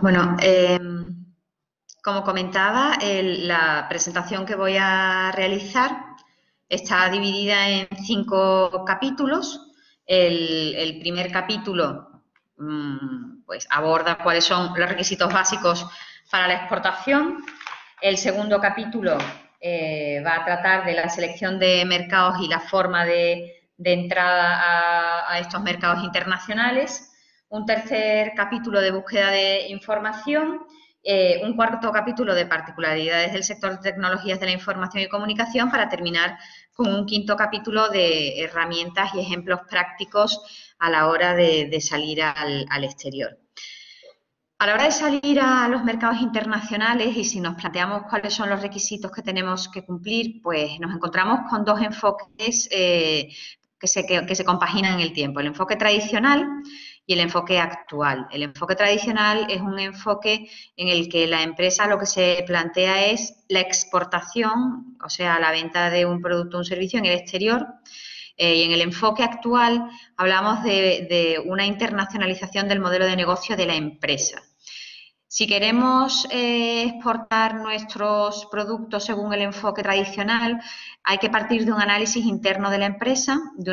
Bueno, em, como comentaba, la presentación que voy a realizar está dividida en cinco capítulos. El, primer capítulo mm, pues aborda cuáles son los requisitos básicos para la exportación. El segundo capítulo eh, va a tratar de la selección de mercados y la forma de, entrada a estos mercados internacionales un tercer capítulo de búsqueda de información, eh, un cuarto capítulo de particularidades del sector de tecnologías de la información y comunicación para terminar con un quinto capítulo de herramientas y ejemplos prácticos a la hora de, salir al, exterior. A la hora de salir a los mercados internacionales y si nos planteamos cuáles son los requisitos que tenemos que cumplir, pues nos encontramos con dos enfoques eh, que, se, que, se compaginan en el tiempo. El enfoque tradicional, y el enfoque actual. El enfoque tradicional es un enfoque en el que la empresa lo que se plantea es la exportación, o sea, la venta de un producto o un servicio en el exterior. Eh, y en el enfoque actual hablamos de, una internacionalización del modelo de negocio de la empresa. Si queremos eh, exportar nuestros productos según el enfoque tradicional, hay que partir de un análisis interno de la empresa, de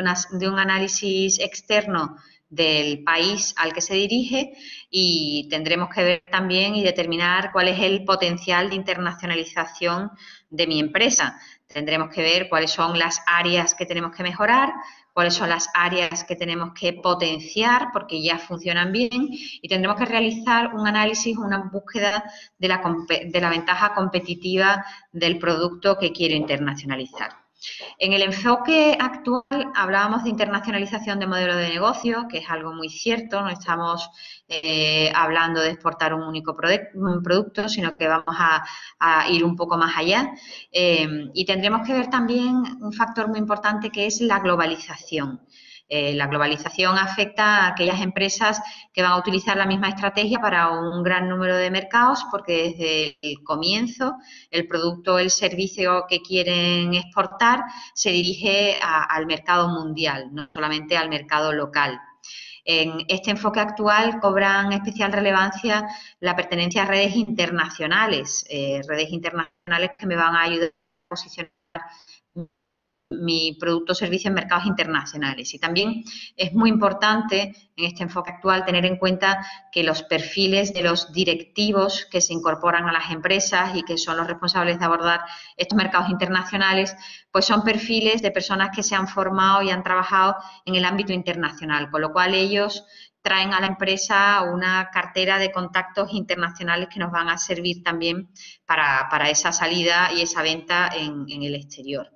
un análisis externo del país al que se dirige y tendremos que ver también y determinar cuál es el potencial de internacionalización de mi empresa. Tendremos que ver cuáles son las áreas que tenemos que mejorar, cuáles son las áreas que tenemos que potenciar porque ya funcionan bien y tendremos que realizar un análisis, una búsqueda de la, de la ventaja competitiva del producto que quiero internacionalizar. En el enfoque actual hablábamos de internacionalización de modelo de negocio, que es algo muy cierto, no estamos eh, hablando de exportar un único producto, sino que vamos a, ir un poco más allá. Eh, y tendremos que ver también un factor muy importante que es la globalización. Eh, la globalización afecta a aquellas empresas que van a utilizar la misma estrategia para un gran número de mercados, porque desde el comienzo el producto o el servicio que quieren exportar se dirige al mercado mundial, no solamente al mercado local. En este enfoque actual cobran especial relevancia la pertenencia a redes internacionales, eh, redes internacionales que me van a ayudar a posicionar mi producto o servicio en mercados internacionales. Y también es muy importante en este enfoque actual tener en cuenta que los perfiles de los directivos que se incorporan a las empresas y que son los responsables de abordar estos mercados internacionales, pues son perfiles de personas que se han formado y han trabajado en el ámbito internacional, con lo cual ellos traen a la empresa una cartera de contactos internacionales que nos van a servir también para, esa salida y esa venta en el exterior.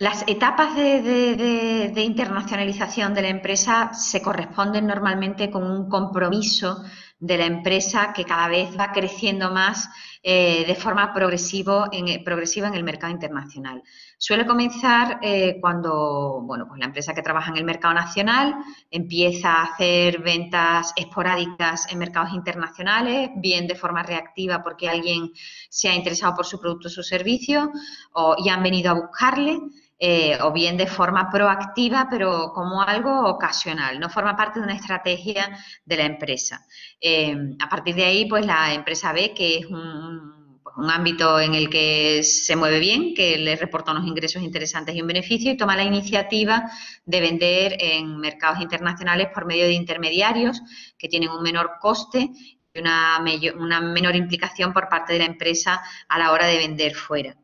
Las etapas de, internacionalización de la empresa se corresponden normalmente con un compromiso de la empresa que cada vez va creciendo más eh, de forma eh, progresiva en el mercado internacional. Suele comenzar eh, cuando bueno, pues la empresa que trabaja en el mercado nacional empieza a hacer ventas esporádicas en mercados internacionales, bien de forma reactiva porque alguien se ha interesado por su producto o su servicio o, y han venido a buscarle eh, o bien de forma proactiva, pero como algo ocasional, no forma parte de una estrategia de la empresa. Eh, a partir de ahí, pues la empresa ve que es un, ámbito en el que se mueve bien, que le reporta unos ingresos interesantes y un beneficio y toma la iniciativa de vender en mercados internacionales por medio de intermediarios que tienen un menor coste y una menor implicación por parte de la empresa a la hora de vender fuera.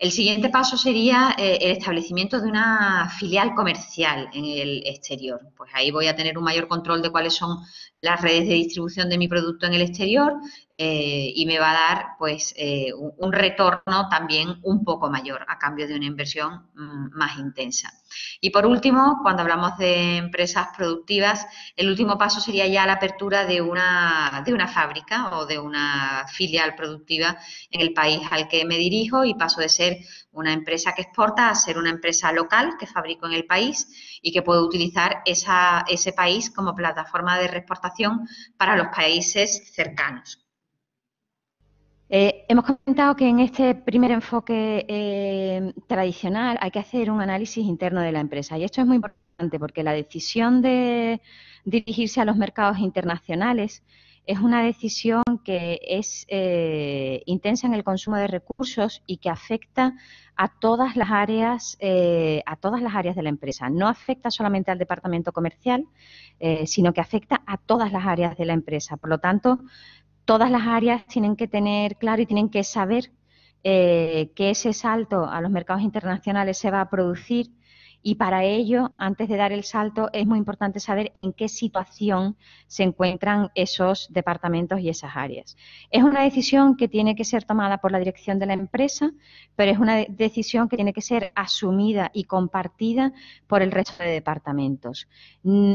El siguiente paso sería eh, el establecimiento de una filial comercial en el exterior. Pues ahí voy a tener un mayor control de cuáles son las redes de distribución de mi producto en el exterior, eh, y me va a dar pues eh, un retorno también un poco mayor a cambio de una inversión mm, más intensa. Y por último, cuando hablamos de empresas productivas, el último paso sería ya la apertura de una, de una fábrica o de una filial productiva en el país al que me dirijo y paso de ser una empresa que exporta a ser una empresa local que fabrico en el país y que puedo utilizar ese país como plataforma de exportación para los países cercanos. Eh, hemos comentado que en este primer enfoque eh, tradicional hay que hacer un análisis interno de la empresa y esto es muy importante porque la decisión de dirigirse a los mercados internacionales es una decisión que es eh, intensa en el consumo de recursos y que afecta a todas las áreas, a todas las áreas de la empresa. No afecta solamente al departamento comercial, sino que afecta a todas las áreas de la empresa. Por lo tanto, todas las áreas tienen que tener claro y tienen que saber eh, que ese salto a los mercados internacionales se va a producir y para ello, antes de dar el salto, es muy importante saber en qué situación se encuentran esos departamentos y esas áreas. Es una decisión que tiene que ser tomada por la dirección de la empresa, pero es una decisión que tiene que ser asumida y compartida por el resto de departamentos. Mm,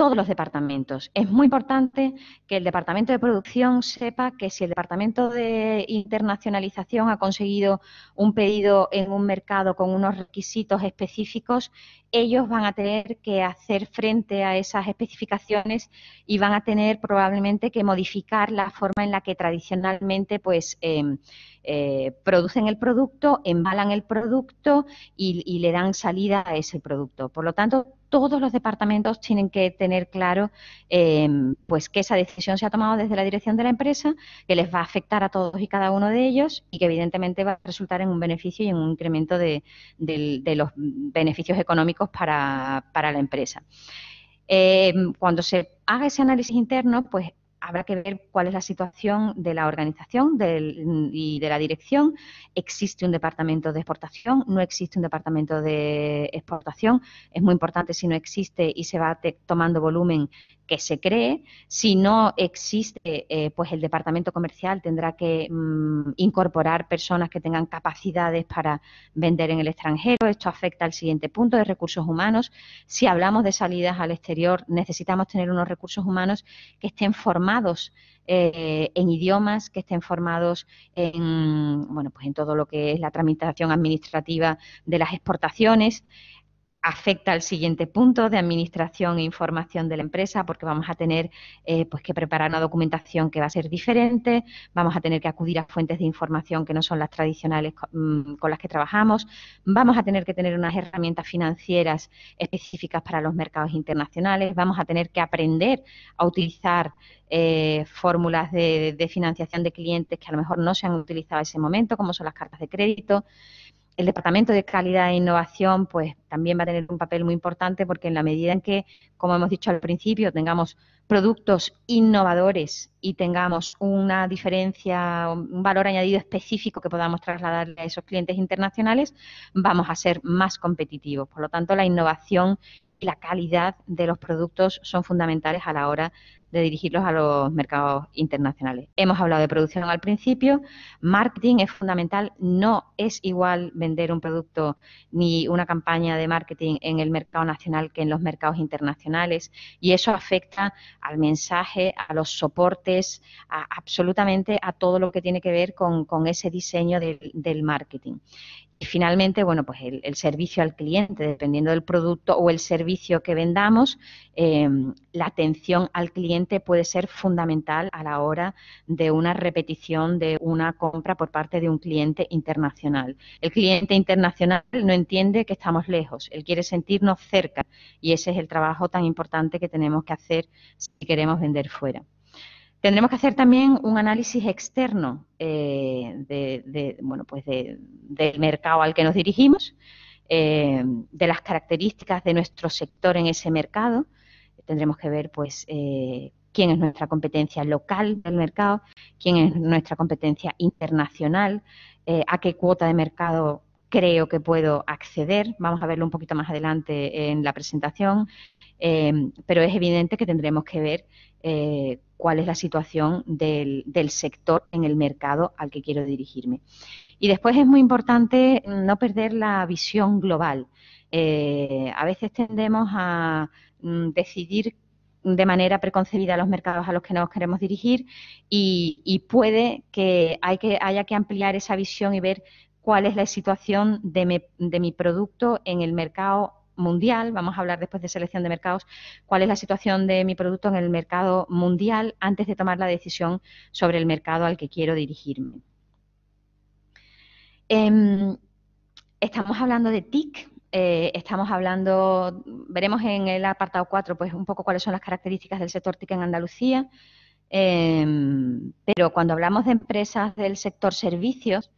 todos los departamentos. Es muy importante que el departamento de producción sepa que si el departamento de internacionalización ha conseguido un pedido en un mercado con unos requisitos específicos, ellos van a tener que hacer frente a esas especificaciones y van a tener probablemente que modificar la forma en la que tradicionalmente pues em, eh, producen el producto, embalan el producto y le dan salida a ese producto. Por lo tanto, todos los departamentos tienen que tener claro em, pues que esa decisión se ha tomado desde la dirección de la empresa, que les va a afectar a todos y cada uno de ellos y que evidentemente va a resultar en un beneficio y en un incremento de, los beneficios económicos para, la empresa. Em, cuando se haga ese análisis interno, pues habrá que ver cuál es la situación de la organización y de la dirección. ¿Existe un departamento de exportación? ¿No existe un departamento de exportación? Es muy importante si no existe y se va tomando volumen que se cree. Si no existe, eh, pues el departamento comercial tendrá que mm, incorporar personas que tengan capacidades para vender en el extranjero. Esto afecta al siguiente punto de recursos humanos. Si hablamos de salidas al exterior, necesitamos tener unos recursos humanos que estén formados eh, en idiomas, que estén formados en, bueno, pues en todo lo que es la tramitación administrativa de las exportaciones afecta al siguiente punto de administración e información de la empresa porque vamos a tener eh, pues que preparar una documentación que va a ser diferente, vamos a tener que acudir a fuentes de información que no son las tradicionales mm, con, las que trabajamos, vamos a tener que tener unas herramientas financieras específicas para los mercados internacionales, vamos a tener que aprender a utilizar eh, fórmulas de, de financiación de clientes que a lo mejor no se han utilizado en ese momento, como son las cartas de crédito el Departamento de Calidad e Innovación pues también va a tener un papel muy importante porque en la medida en que, como hemos dicho al principio, tengamos productos innovadores y tengamos una diferencia, un valor añadido específico que podamos trasladarle a esos clientes internacionales, vamos a ser más competitivos. Por lo tanto, la innovación la calidad de los productos son fundamentales a la hora de dirigirlos a los mercados internacionales. Hemos hablado de producción al principio, marketing es fundamental, no es igual vender un producto ni una campaña de marketing en el mercado nacional que en los mercados internacionales y eso afecta al mensaje, a los soportes, absolutamente a todo lo que tiene que ver con, ese diseño del marketing. Y finalmente, bueno, pues el, servicio al cliente, dependiendo del producto o el servicio que vendamos, em, la atención al cliente puede ser fundamental a la hora de una repetición de una compra por parte de un cliente internacional. El cliente internacional no entiende que estamos lejos, él quiere sentirnos cerca y ese es el trabajo tan importante que tenemos que hacer si queremos vender fuera. Tendremos que hacer también un análisis externo eh, de, bueno, pues del mercado al que nos dirigimos, eh, de las características de nuestro sector en ese mercado. Tendremos que ver pues eh, quién es nuestra competencia local del mercado, quién es nuestra competencia internacional, a qué cuota de mercado creo que puedo acceder. Vamos a verlo un poquito más adelante en la presentación, eh, pero es evidente que tendremos que ver eh, cuál es la situación del, sector en el mercado al que quiero dirigirme. Y después es muy importante no perder la visión global. Eh, a veces tendemos a mm, decidir de manera preconcebida los mercados a los que nos queremos dirigir y, puede que haya que ampliar esa visión y ver cuál es la situación de mi, producto en el mercado mundial, vamos a hablar después de selección de mercados, cuál es la situación de mi producto en el mercado mundial antes de tomar la decisión sobre el mercado al que quiero dirigirme. Em, estamos hablando de TIC, eh, estamos hablando, veremos en el apartado 4 pues un poco cuáles son las características del sector TIC en Andalucía, em, pero cuando hablamos de empresas del sector servicios,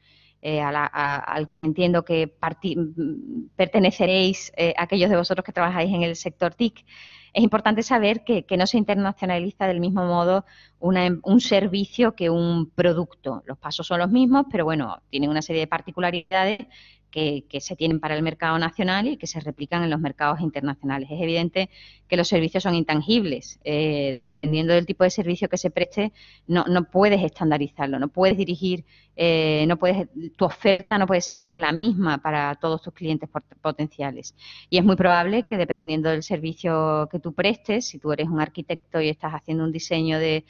eh, a entiendo que mm, mm, perteneceréis eh, a aquellos de vosotros que trabajáis en el sector TIC. Es importante saber que, no se internacionaliza del mismo modo em, un servicio que un producto. Los pasos son los mismos, pero bueno, tienen una serie de particularidades que, se tienen para el mercado nacional y que se replican en los mercados internacionales. Es evidente que los servicios son intangibles. Eh, dependiendo del tipo de servicio que se preste, no, puedes estandarizarlo, no puedes dirigir, eh, no puedes, tu oferta no puede ser la misma para todos tus clientes potenciales. Y es muy probable que dependiendo del servicio que tú prestes, si tú eres un arquitecto y estás haciendo un diseño de,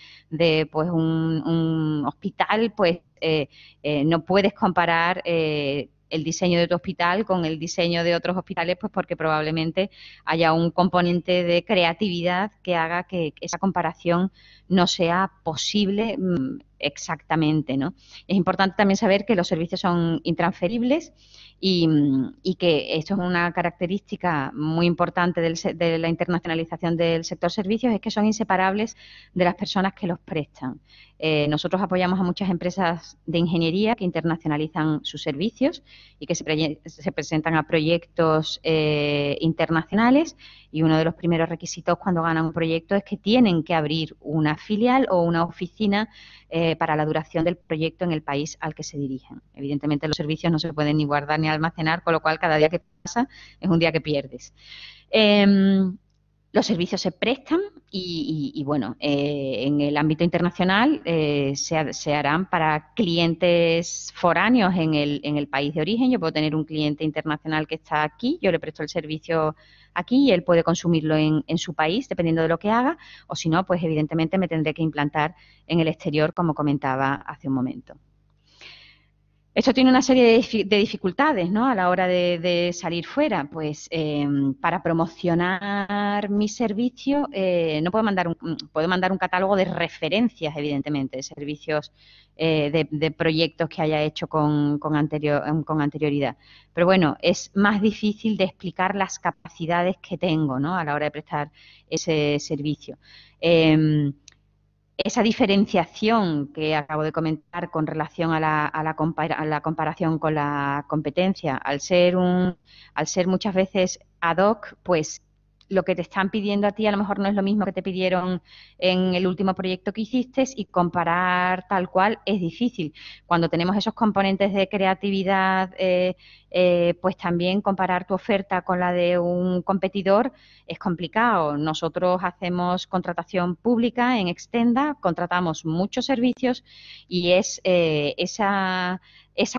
pues un, hospital, pues eh, eh, no puedes comparar el diseño de tu hospital con el diseño de otros hospitales, pues porque probablemente haya un componente de creatividad que haga que esa comparación no sea posible mm, exactamente, ¿no? Es importante también saber que los servicios son intransferibles y, que esto es una característica muy importante de la internacionalización del sector servicios, es que son inseparables de las personas que los prestan. Eh, nosotros apoyamos a muchas empresas de ingeniería que internacionalizan sus servicios y que se, presentan a proyectos eh, internacionales y uno de los primeros requisitos cuando ganan un proyecto es que tienen que abrir una filial o una oficina eh, para la duración del proyecto en el país al que se dirigen. Evidentemente los servicios no se pueden ni guardar ni almacenar, con lo cual cada día que pasa es un día que pierdes. Em, los servicios se prestan y, bueno, eh, en el ámbito internacional eh, se, harán para clientes foráneos en el, país de origen. Yo puedo tener un cliente internacional que está aquí, yo le presto el servicio aquí y él puede consumirlo en, su país, dependiendo de lo que haga, o si no, pues evidentemente me tendré que implantar en el exterior, como comentaba hace un momento. Esto tiene una serie de, dificultades ¿no? a la hora de, salir fuera. Pues em, para promocionar mi servicio eh, no puedo mandar, un, mm, puedo mandar un catálogo de referencias, evidentemente, de servicios, eh, de, proyectos que haya hecho con, em, con anterioridad. Pero bueno, es más difícil de explicar las capacidades que tengo ¿no? a la hora de prestar ese servicio. Em, esa diferenciación que acabo de comentar con relación a la, la, comparación con la competencia, al ser un, al ser muchas veces ad hoc, pues lo que te están pidiendo a ti a lo mejor no es lo mismo que te pidieron en el último proyecto que hiciste y comparar tal cual es difícil. Cuando tenemos esos componentes de creatividad eh, eh, pues también comparar tu oferta con la de un competidor es complicado. Nosotros hacemos contratación pública en Extenda, contratamos muchos servicios y es eh, esa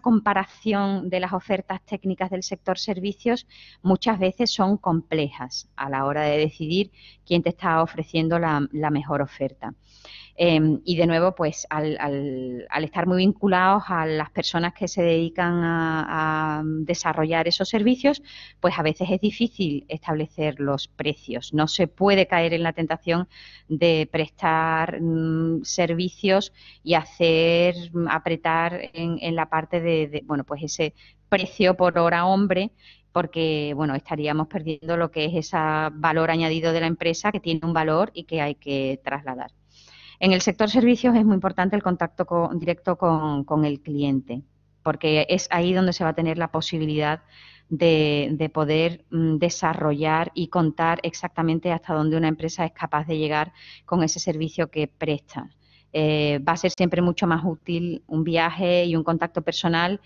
comparación de las ofertas técnicas del sector servicios muchas veces son complejas a la hora de decidir quién te está ofreciendo la mejor oferta. Em, y de nuevo, pues al, estar muy vinculados a las personas que se dedican a, desarrollar esos servicios, pues a veces es difícil establecer los precios. No se puede caer en la tentación de prestar mm, servicios y hacer mm, apretar en, la parte de, de, bueno, pues ese precio por hora hombre porque bueno estaríamos perdiendo lo que es ese valor añadido de la empresa que tiene un valor y que hay que trasladar. En el sector servicios es muy importante el contacto directo con, el cliente, porque es ahí donde se va a tener la posibilidad de, poder mm, desarrollar y contar exactamente hasta dónde una empresa es capaz de llegar con ese servicio que presta. Eh, va a ser siempre mucho más útil un viaje y un contacto personal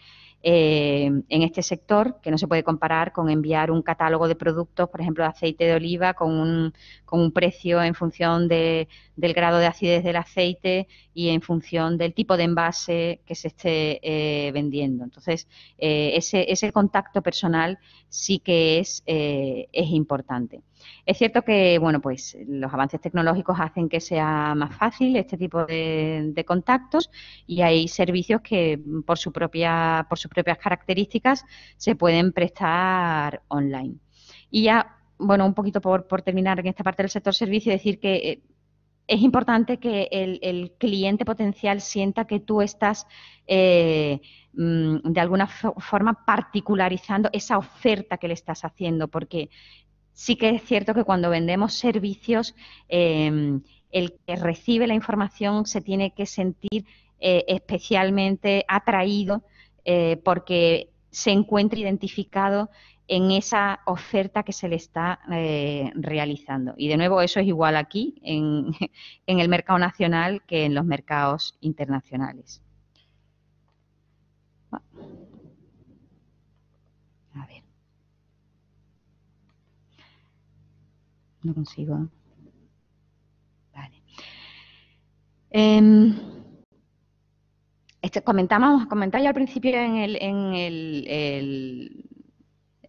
eh, en este sector, que no se puede comparar con enviar un catálogo de productos, por ejemplo, de aceite de oliva, con un, con un precio en función del grado de acidez del aceite y en función del tipo de envase que se esté eh, vendiendo. Entonces, eh, ese, ese, contacto personal sí que es, es importante. Es cierto que, bueno, pues los avances tecnológicos hacen que sea más fácil este tipo de, contactos y hay servicios que por, su propia, por sus propias características se pueden prestar online. Y ya, bueno, un poquito por, terminar en esta parte del sector servicio, decir que eh, es importante que el, cliente potencial sienta que tú estás eh, mm, de alguna forma particularizando esa oferta que le estás haciendo, porque sí que es cierto que cuando vendemos servicios, eh, el que recibe la información se tiene que sentir eh, especialmente atraído eh, porque se encuentra identificado en esa oferta que se le está realizando. Y de nuevo, eso es igual aquí, en, en, el mercado nacional, que en los mercados internacionales. No consigo. Vale. Eh, este, comentábamos, al principio en el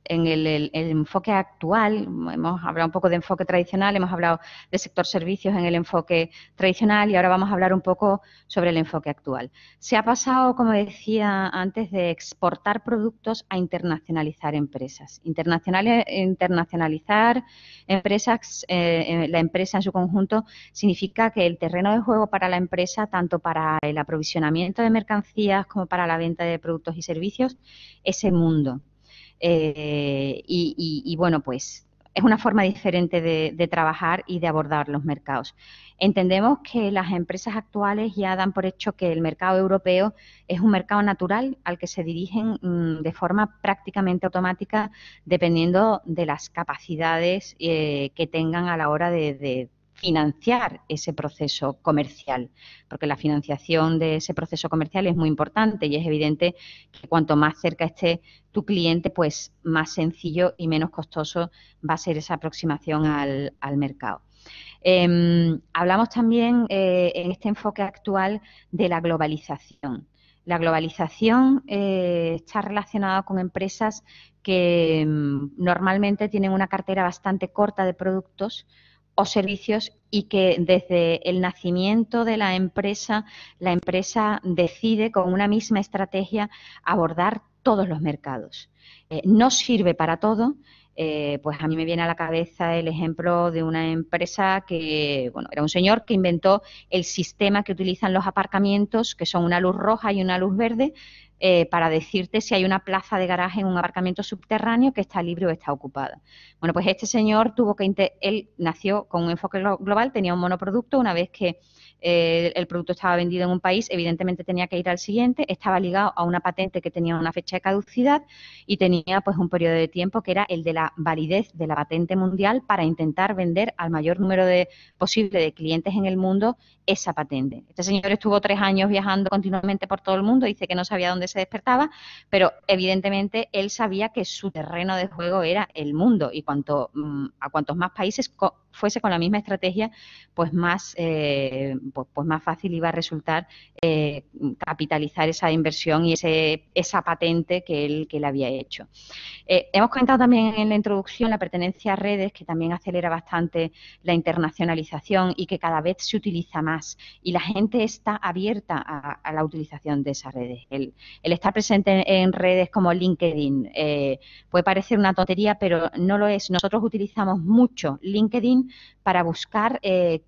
en el, enfoque actual, hemos hablado un poco de enfoque tradicional, hemos hablado de sector servicios en el enfoque tradicional y ahora vamos a hablar un poco sobre el enfoque actual. Se ha pasado, como decía antes, de exportar productos a internacionalizar empresas. internacionalizar empresas, eh, la empresa en su conjunto, significa que el terreno de juego para la empresa, tanto para el aprovisionamiento de mercancías como para la venta de productos y servicios, ese el mundo. Eh, y, bueno, pues es una forma diferente de, trabajar y de abordar los mercados. Entendemos que las empresas actuales ya dan por hecho que el mercado europeo es un mercado natural al que se dirigen mm, de forma prácticamente automática dependiendo de las capacidades eh, que tengan a la hora de, de financiar ese proceso comercial, porque la financiación de ese proceso comercial es muy importante y es evidente que cuanto más cerca esté tu cliente, pues más sencillo y menos costoso va a ser esa aproximación al, mercado. Em, hablamos también eh, en este enfoque actual de la globalización. La globalización eh, está relacionada con empresas que mm, normalmente tienen una cartera bastante corta de productos, o servicios y que desde el nacimiento de la empresa, la empresa decide con una misma estrategia abordar todos los mercados. Eh, no sirve para todo. Eh, pues a mí me viene a la cabeza el ejemplo de una empresa que, bueno, era un señor que inventó el sistema que utilizan los aparcamientos, que son una luz roja y una luz verde, eh, para decirte si hay una plaza de garaje en un aparcamiento subterráneo que está libre o está ocupada. Bueno, pues este señor tuvo que, él nació con un enfoque global, tenía un monoproducto, una vez que eh, el producto estaba vendido en un país, evidentemente tenía que ir al siguiente, estaba ligado a una patente que tenía una fecha de caducidad y tenía pues un periodo de tiempo que era el de la validez de la patente mundial para intentar vender al mayor número de, posible de clientes en el mundo esa patente. Este señor estuvo tres años viajando continuamente por todo el mundo, dice que no sabía dónde se despertaba, pero evidentemente él sabía que su terreno de juego era el mundo y cuanto, mm, a cuantos más países fuese con la misma estrategia, pues más, eh, pues, más fácil iba a resultar eh, capitalizar esa inversión y ese, esa patente que él, que había hecho. Eh, hemos comentado también en la introducción la pertenencia a redes, que también acelera bastante la internacionalización y que cada vez se utiliza más y la gente está abierta a, la utilización de esas redes. El, estar presente en, redes como LinkedIn eh, puede parecer una tontería, pero no lo es. Nosotros utilizamos mucho LinkedIn para buscar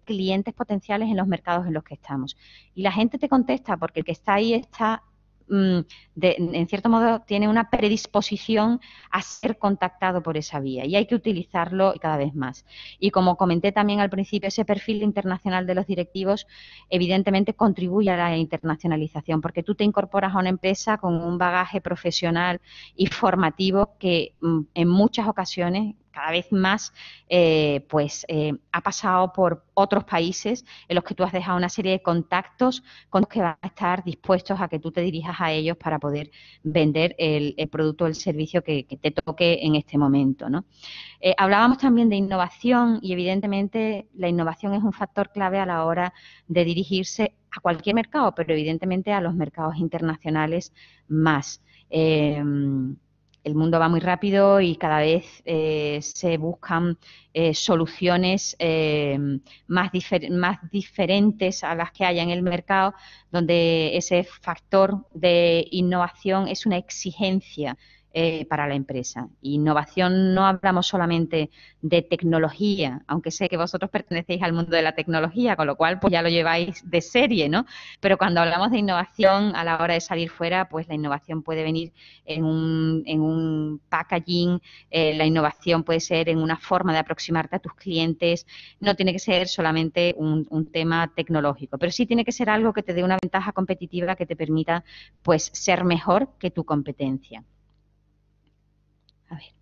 clientes potenciales en los mercados en los que estamos. Y la gente te contesta, porque el que está ahí está, mm, en cierto modo, tiene una predisposición a ser contactado por esa vía y hay que utilizarlo cada vez más. Y como comenté también al principio, ese perfil internacional de los directivos evidentemente contribuye a la internacionalización, porque tú te incorporas a una empresa con un bagaje profesional y formativo que mm, en muchas ocasiones cada vez más eh, pues eh, ha pasado por otros países en los que tú has dejado una serie de contactos con los que van a estar dispuestos a que tú te dirijas a ellos para poder vender el, producto o el servicio que, te toque en este momento. ¿no? Eh, hablábamos también de innovación y evidentemente la innovación es un factor clave a la hora de dirigirse a cualquier mercado, pero evidentemente a los mercados internacionales más el mundo va muy rápido y cada vez eh, se buscan eh, soluciones eh, más, diferentes a las que hay en el mercado, donde ese factor de innovación es una exigencia eh, para la empresa. Innovación no hablamos solamente de tecnología, aunque sé que vosotros pertenecéis al mundo de la tecnología, con lo cual pues ya lo lleváis de serie, ¿no? Pero cuando hablamos de innovación a la hora de salir fuera, pues la innovación puede venir en un, packaging, eh, la innovación puede ser en una forma de aproximarte a tus clientes, no tiene que ser solamente un, tema tecnológico, pero sí tiene que ser algo que te dé una ventaja competitiva que te permita pues, ser mejor que tu competencia. A ver.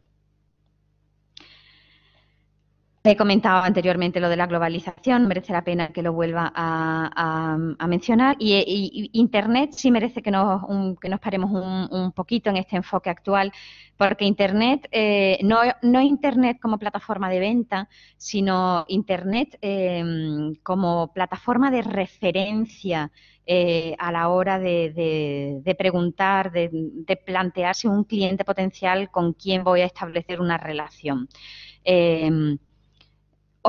He comentado anteriormente lo de la globalización, merece la pena que lo vuelva a, mencionar. E, y, Internet sí merece que nos, paremos un, poquito en este enfoque actual, porque Internet, eh, no, no, Internet como plataforma de venta, sino Internet em, como plataforma de referencia eh, a la hora de, preguntar, de, plantearse un cliente potencial con quien voy a establecer una relación. Em,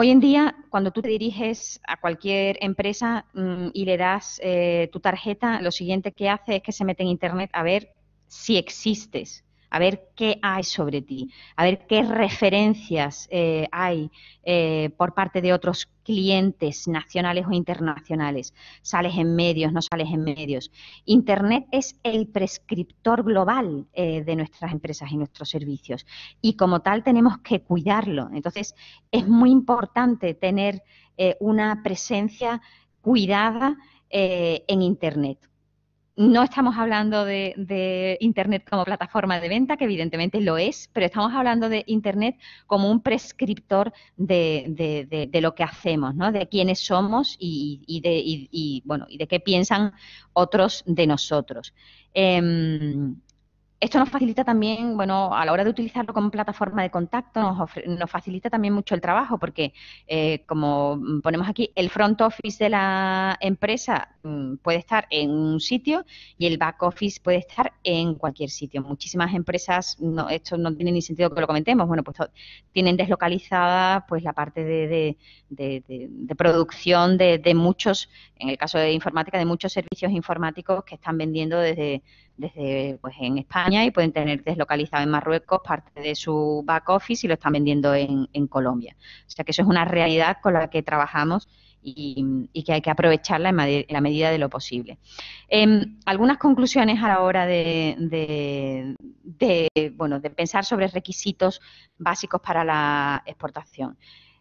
Hoy en día, cuando tú te diriges a cualquier empresa mm, y le das eh, tu tarjeta, lo siguiente que hace es que se mete en Internet a ver si existes a ver qué hay sobre ti, a ver qué referencias eh, hay eh, por parte de otros clientes nacionales o internacionales. Sales en medios, no sales en medios. Internet es el prescriptor global eh, de nuestras empresas y nuestros servicios y como tal tenemos que cuidarlo. Entonces es muy importante tener una presencia cuidada en Internet. No estamos hablando de, Internet como plataforma de venta, que evidentemente lo es, pero estamos hablando de Internet como un prescriptor de, lo que hacemos, ¿no? de quiénes somos y, de, bueno, y de qué piensan otros de nosotros. Em, esto nos facilita también, bueno, a la hora de utilizarlo como plataforma de contacto, nos, nos facilita también mucho el trabajo, porque eh, como ponemos aquí, el front office de la empresa mm, puede estar en un sitio y el back office puede estar en cualquier sitio. Muchísimas empresas, no, esto no tiene ni sentido que lo comentemos, bueno, pues tienen deslocalizada pues la parte de producción de, muchos, en el caso de informática, de muchos servicios informáticos que están vendiendo desde desde pues en España y pueden tener deslocalizado en Marruecos parte de su back office y lo están vendiendo en, Colombia. O sea que eso es una realidad con la que trabajamos y, que hay que aprovecharla en, la medida de lo posible. Em, algunas conclusiones a la hora de, bueno, de pensar sobre requisitos básicos para la exportación.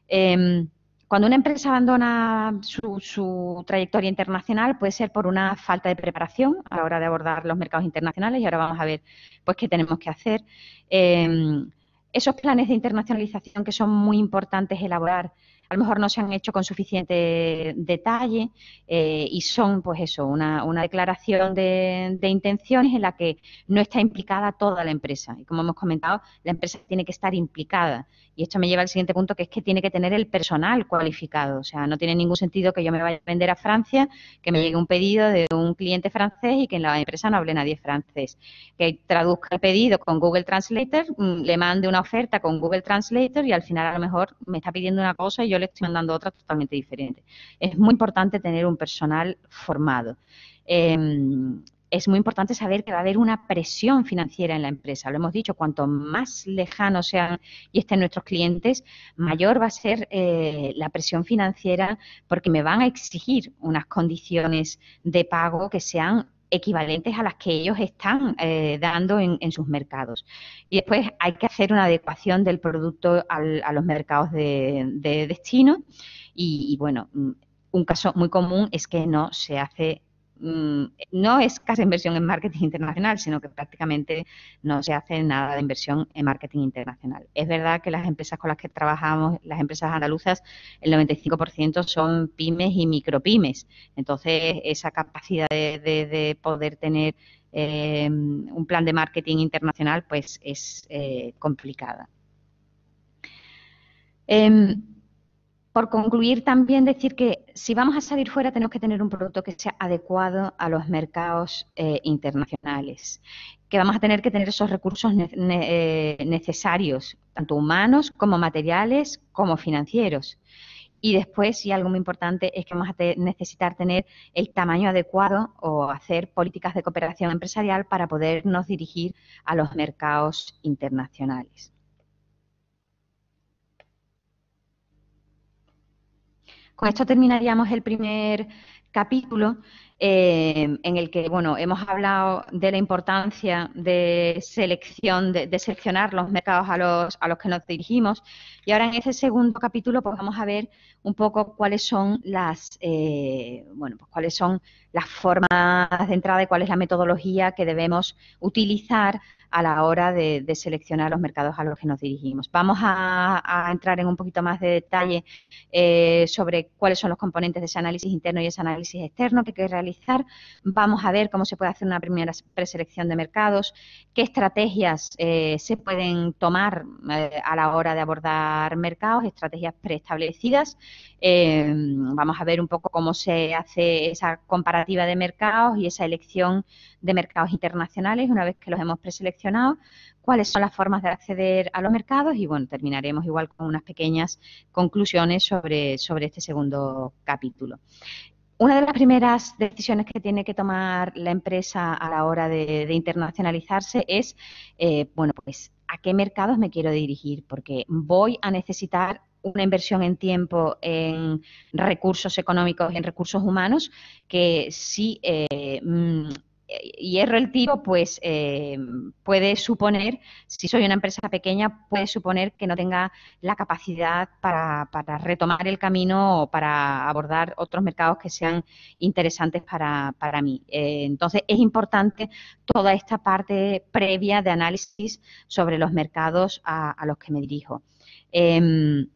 Em, cuando una empresa abandona su, trayectoria internacional puede ser por una falta de preparación a la hora de abordar los mercados internacionales y ahora vamos a ver pues qué tenemos que hacer. Em, esos planes de internacionalización que son muy importantes elaborar a lo mejor no se han hecho con suficiente detalle eh, y son, pues eso, una, declaración de, de, intenciones en la que no está implicada toda la empresa. Y como hemos comentado, la empresa tiene que estar implicada. Y esto me lleva al siguiente punto, que es que tiene que tener el personal cualificado. O sea, no tiene ningún sentido que yo me vaya a vender a Francia, que me llegue un pedido de un cliente francés y que en la empresa no hable nadie francés. Que traduzca el pedido con Google Translator, mm, le mande una oferta con Google Translator y al final a lo mejor me está pidiendo una cosa y yo le estoy mandando otra totalmente diferente. Es muy importante tener un personal formado. Em, es muy importante saber que va a haber una presión financiera en la empresa. Lo hemos dicho, cuanto más lejanos sean y estén nuestros clientes, mayor va a ser eh, la presión financiera porque me van a exigir unas condiciones de pago que sean equivalentes a las que ellos están eh, dando en, sus mercados. Y después hay que hacer una adecuación del producto a los mercados de, destino y, bueno, mm, un caso muy común es que no se hace Mm, no es casi inversión en marketing internacional, sino que prácticamente no se hace nada de inversión en marketing internacional. Es verdad que las empresas con las que trabajamos, las empresas andaluzas, el 95% son pymes y micropymes. Entonces, esa capacidad de, poder tener eh, un plan de marketing internacional, pues es eh, complicada. Em, por concluir, también decir que si vamos a salir fuera tenemos que tener un producto que sea adecuado a los mercados eh, internacionales, que vamos a tener que tener esos recursos eh, necesarios, tanto humanos como materiales como financieros. Y después, y algo muy importante, es que vamos a necesitar tener el tamaño adecuado o hacer políticas de cooperación empresarial para podernos dirigir a los mercados internacionales. Con esto terminaríamos el primer capítulo eh, en el que hemos hablado de la importancia de selección de, seleccionar los mercados a los que nos dirigimos y ahora en ese segundo capítulo pues, vamos a ver un poco cuáles son las eh, bueno pues, cuáles son las formas de entrada y cuál es la metodología que debemos utilizar a la hora de, seleccionar los mercados a los que nos dirigimos. Vamos a, entrar en un poquito más de detalle eh, sobre cuáles son los componentes de ese análisis interno y ese análisis externo que hay que realizar. Vamos a ver cómo se puede hacer una primera preselección de mercados, qué estrategias eh, se pueden tomar eh, a la hora de abordar mercados, estrategias preestablecidas, Em, vamos a ver un poco cómo se hace esa comparativa de mercados y esa elección de mercados internacionales una vez que los hemos preseleccionado, cuáles son las formas de acceder a los mercados y bueno, terminaremos igual con unas pequeñas conclusiones sobre, sobre este segundo capítulo. Una de las primeras decisiones que tiene que tomar la empresa a la hora de, internacionalizarse es, eh, bueno, pues a qué mercados me quiero dirigir, porque voy a necesitar una inversión en tiempo, en recursos económicos, y en recursos humanos, que si eh, mm, y el tiro, pues eh, puede suponer, si soy una empresa pequeña, puede suponer que no tenga la capacidad para, retomar el camino o para abordar otros mercados que sean interesantes para, para mí. Eh, entonces, es importante toda esta parte previa de análisis sobre los mercados a, los que me dirijo. Em,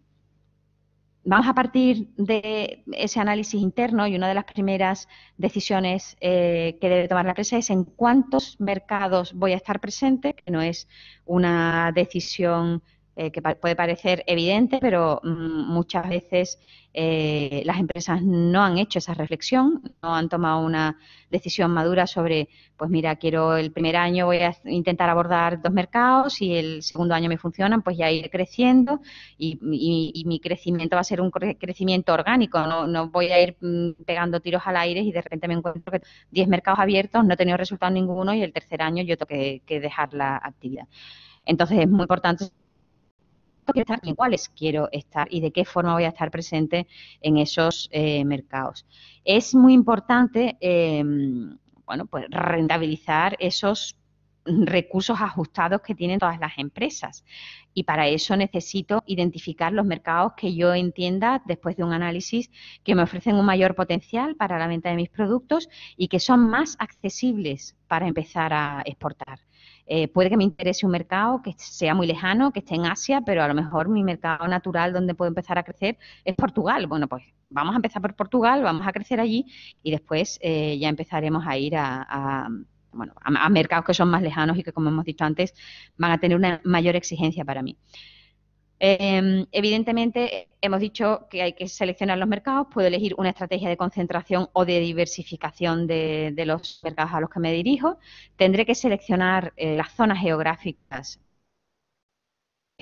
vamos a partir de ese análisis interno y una de las primeras decisiones eh, que debe tomar la empresa es en cuántos mercados voy a estar presente, que no es una decisión eh, que puede parecer evidente, pero mm, muchas veces eh, las empresas no han hecho esa reflexión, no han tomado una decisión madura sobre, pues mira, quiero el primer año voy a intentar abordar dos mercados y el segundo año me funcionan, pues ya ir creciendo y, mi crecimiento va a ser un crecimiento orgánico, no, voy a ir mm, pegando tiros al aire y de repente me encuentro que 10 mercados abiertos, no he tenido resultado ninguno y el tercer año yo tengo que dejar la actividad. Entonces es muy importante en cuáles quiero estar y de qué forma voy a estar presente en esos eh, mercados. Es muy importante, em, bueno, pues rentabilizar esos recursos ajustados que tienen todas las empresas. Y para eso necesito identificar los mercados que yo entienda, después de un análisis, que me ofrecen un mayor potencial para la venta de mis productos y que son más accesibles para empezar a exportar. Eh, puede que me interese un mercado que sea muy lejano, que esté en Asia, pero a lo mejor mi mercado natural donde puedo empezar a crecer es Portugal. Bueno, pues vamos a empezar por Portugal, vamos a crecer allí y después eh, ya empezaremos a ir a bueno, a, mercados que son más lejanos y que, como hemos dicho antes, van a tener una mayor exigencia para mí. Em, evidentemente, hemos dicho que hay que seleccionar los mercados, puedo elegir una estrategia de concentración o de diversificación de, los mercados a los que me dirijo, tendré que seleccionar eh, las zonas geográficas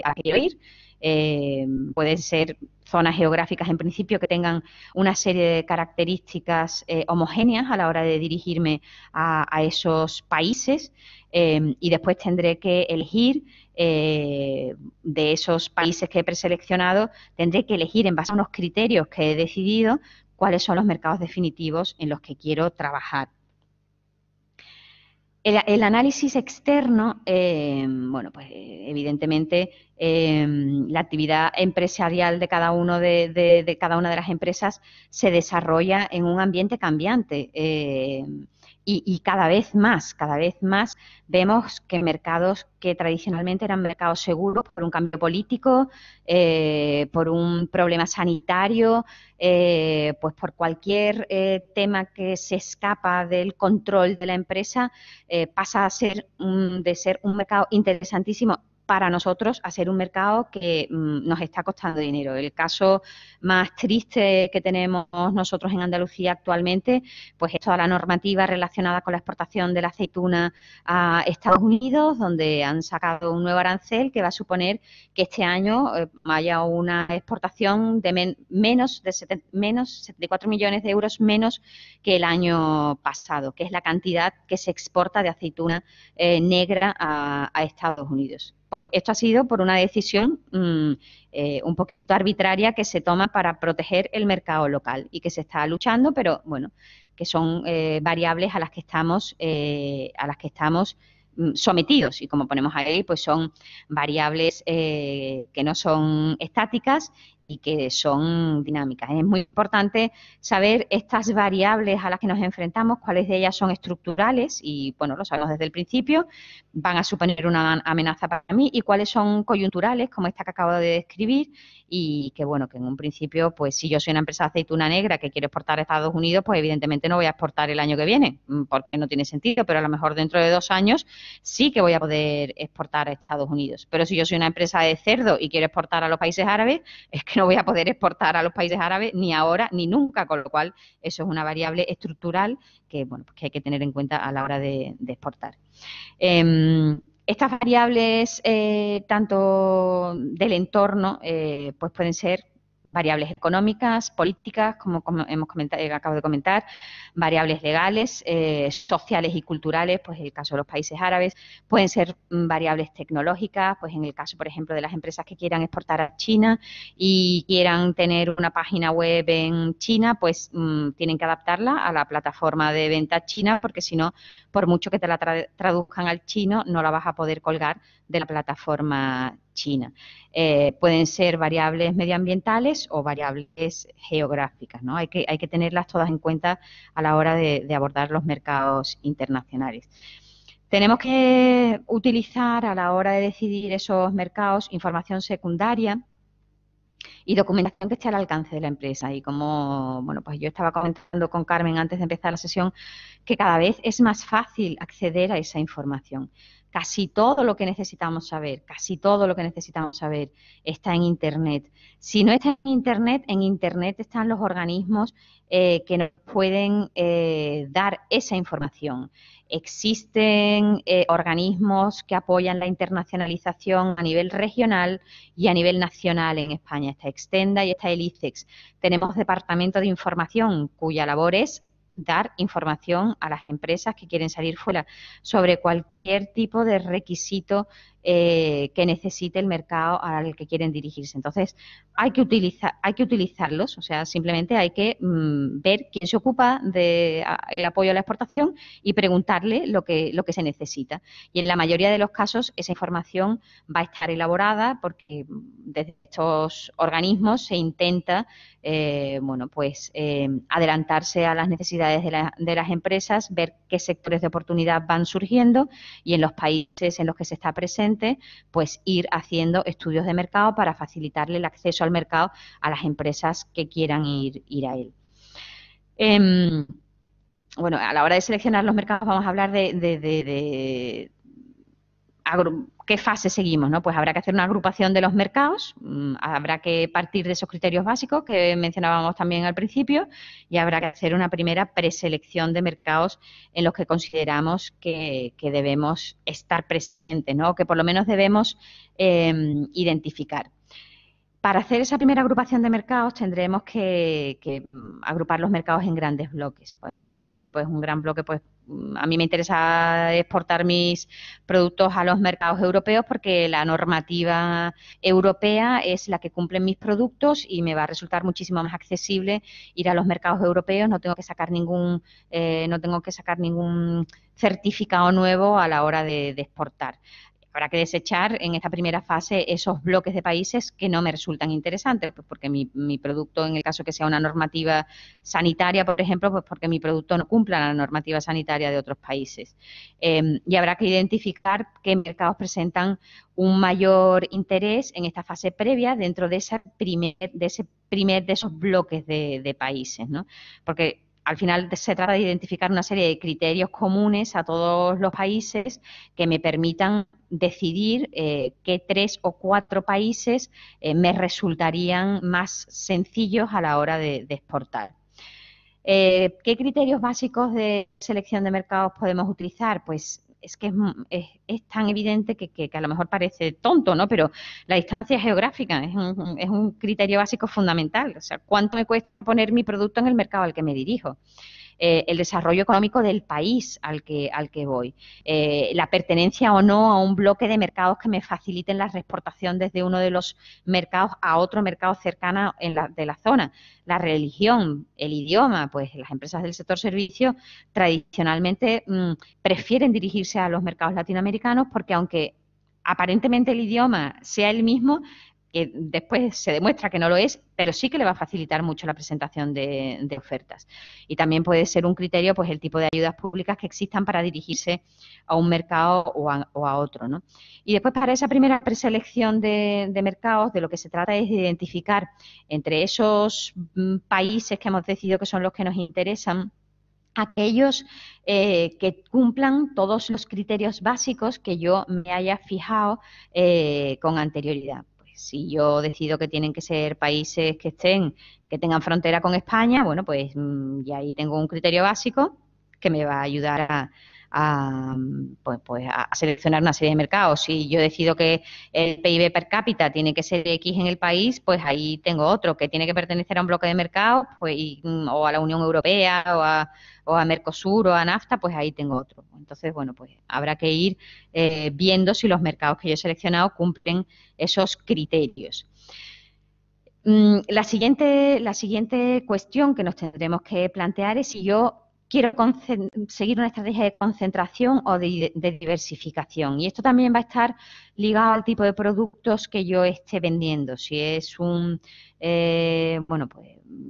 a ir. Eh, pueden ser zonas geográficas en principio que tengan una serie de características eh, homogéneas a la hora de dirigirme a, esos países eh, y después tendré que elegir de esos países que he preseleccionado, tendré que elegir en base a unos criterios que he decidido cuáles son los mercados definitivos en los que quiero trabajar. El, análisis externo, eh, bueno, pues eh, evidentemente eh, la actividad empresarial de cada uno de, cada una de las empresas se desarrolla en un ambiente cambiante y, cada vez más, cada vez más vemos que mercados que tradicionalmente eran mercados seguros por un cambio político, eh, por un problema sanitario, eh, pues por cualquier eh, tema que se escapa del control de la empresa, pasa a ser de ser un mercado interesantísimo para nosotros hacer un mercado que mm, nos está costando dinero. El caso más triste que tenemos nosotros en Andalucía actualmente, pues es toda la normativa relacionada con la exportación de la aceituna a Estados Unidos, donde han sacado un nuevo arancel que va a suponer que este año eh, haya una exportación de menos de menos 74 millones de euros menos que el año pasado, que es la cantidad que se exporta de aceituna eh, negra a Estados Unidos. Esto ha sido por una decisión mm, eh, un poquito arbitraria que se toma para proteger el mercado local y que se está luchando, pero bueno, que son eh, variables a las que estamos, eh, a las que estamos mm, sometidos y como ponemos ahí pues son variables que no son estáticas y que son dinámicas. Es muy importante saber estas variables a las que nos enfrentamos, cuáles de ellas son estructurales y, bueno, lo sabemos desde el principio, van a suponer una amenaza para mí y cuáles son coyunturales, como esta que acabo de describir, y que bueno, que en un principio, pues si yo soy una empresa de aceituna negra que quiero exportar a Estados Unidos, pues evidentemente no voy a exportar el año que viene, mm, porque no tiene sentido, pero a lo mejor dentro de dos años sí que voy a poder exportar a Estados Unidos. Pero si yo soy una empresa de cerdo y quiero exportar a los países árabes, es que no voy a poder exportar a los países árabes ni ahora ni nunca, con lo cual eso es una variable estructural que, bueno, pues, que hay que tener en cuenta a la hora de, exportar. Em, estas variables, eh, tanto del entorno, eh, pues pueden ser variables económicas, políticas, como, hemos comentado, eh, acabo de comentar, variables legales, eh, sociales y culturales, pues en el caso de los países árabes, pueden ser mm, variables tecnológicas, pues en el caso, por ejemplo, de las empresas que quieran exportar a China y quieran tener una página web en China, pues mm, tienen que adaptarla a la plataforma de venta china, porque si no, por mucho que te la traduzcan al chino, no la vas a poder colgar de la plataforma China. Eh, pueden ser variables medioambientales o variables geográficas, ¿no? Hay que, hay que tenerlas todas en cuenta a la hora de, abordar los mercados internacionales. Tenemos que utilizar a la hora de decidir esos mercados información secundaria y documentación que esté al alcance de la empresa. Y como, bueno, pues yo estaba comentando con Carmen antes de empezar la sesión, que cada vez es más fácil acceder a esa información. Casi todo lo que necesitamos saber, casi todo lo que necesitamos saber está en Internet. Si no está en Internet, en Internet están los organismos eh, que nos pueden eh, dar esa información. Existen eh, organismos que apoyan la internacionalización a nivel regional y a nivel nacional en España. Está Extenda y está el ICEX. Tenemos departamento de información cuya labor es dar información a las empresas que quieren salir fuera sobre cualquier tipo de requisito eh, que necesite el mercado al que quieren dirigirse. Entonces, hay que, utilizar, hay que utilizarlos, o sea, simplemente hay que mm, ver quién se ocupa del apoyo a la exportación y preguntarle lo que, lo que se necesita. Y en la mayoría de los casos, esa información va a estar elaborada porque mm, desde estos organismos se intenta, eh, bueno, pues em, adelantarse a las necesidades de, de las empresas, ver qué sectores de oportunidad van surgiendo y en los países en los que se está presente pues ir haciendo estudios de mercado para facilitarle el acceso al mercado a las empresas que quieran ir, a él. Em, bueno, a la hora de seleccionar los mercados vamos a hablar de, de ¿Qué fase seguimos? ¿no? Pues habrá que hacer una agrupación de los mercados, mm, habrá que partir de esos criterios básicos que mencionábamos también al principio y habrá que hacer una primera preselección de mercados en los que consideramos que, debemos estar presentes, ¿no? que por lo menos debemos em, identificar. Para hacer esa primera agrupación de mercados tendremos que, agrupar los mercados en grandes bloques. pues, pues un gran bloque pues a mí me interesa exportar mis productos a los mercados europeos porque la normativa europea es la que cumplen mis productos y me va a resultar muchísimo más accesible ir a los mercados europeos. No tengo que sacar ningún, eh, no tengo que sacar ningún certificado nuevo a la hora de exportar habrá que desechar en esta primera fase esos bloques de países que no me resultan interesantes, pues porque mi, producto, en el caso que sea una normativa sanitaria, por ejemplo, pues porque mi producto no cumpla la normativa sanitaria de otros países. Em, y habrá que identificar qué mercados presentan un mayor interés en esta fase previa dentro de, primer, de ese primer de esos bloques de, de países, ¿no? Porque al final se trata de identificar una serie de criterios comunes a todos los países que me permitan decidir eh, qué tres o cuatro países eh, me resultarían más sencillos a la hora de, exportar. Eh, ¿Qué criterios básicos de selección de mercados podemos utilizar? Pues es que es, tan evidente que, a lo mejor parece tonto, ¿no? Pero la distancia geográfica es un, es un criterio básico fundamental. O sea, ¿cuánto me cuesta poner mi producto en el mercado al que me dirijo? Eh, el desarrollo económico del país al que, al que voy, eh, la pertenencia o no a un bloque de mercados que me faciliten la exportación desde uno de los mercados a otro mercado cercano en de la zona, la religión, el idioma, pues las empresas del sector servicio tradicionalmente mm, prefieren dirigirse a los mercados latinoamericanos porque aunque aparentemente el idioma sea el mismo, que después se demuestra que no lo es, pero sí que le va a facilitar mucho la presentación de, ofertas. Y también puede ser un criterio, pues, el tipo de ayudas públicas que existan para dirigirse a un mercado o a, otro, ¿no? Y después, para esa primera preselección de, mercados, de lo que se trata es de identificar entre esos mm, países que hemos decidido que son los que nos interesan, aquellos eh, que cumplan todos los criterios básicos que yo me haya fijado eh, con anterioridad. Si yo decido que tienen que ser países que estén, que tengan frontera con España, bueno, pues mm, ya ahí tengo un criterio básico que me va a ayudar a, Mm, pues, pues, a, a seleccionar una serie de mercados. Si yo decido que el PIB per cápita tiene que ser X en el país, pues ahí tengo otro que tiene que pertenecer a un bloque de mercado, pues, mm, o a la Unión Europea o a, Mercosur o a NAFTA, pues ahí tengo otro. Entonces, bueno, pues habrá que ir eh, viendo si los mercados que yo he seleccionado cumplen esos criterios. Mm, la siguiente, la siguiente cuestión que nos tendremos que plantear es si yo quiero seguir una estrategia de concentración o de, diversificación. Y esto también va a estar ligado al tipo de productos que yo esté vendiendo. Si es un, eh, bueno, pues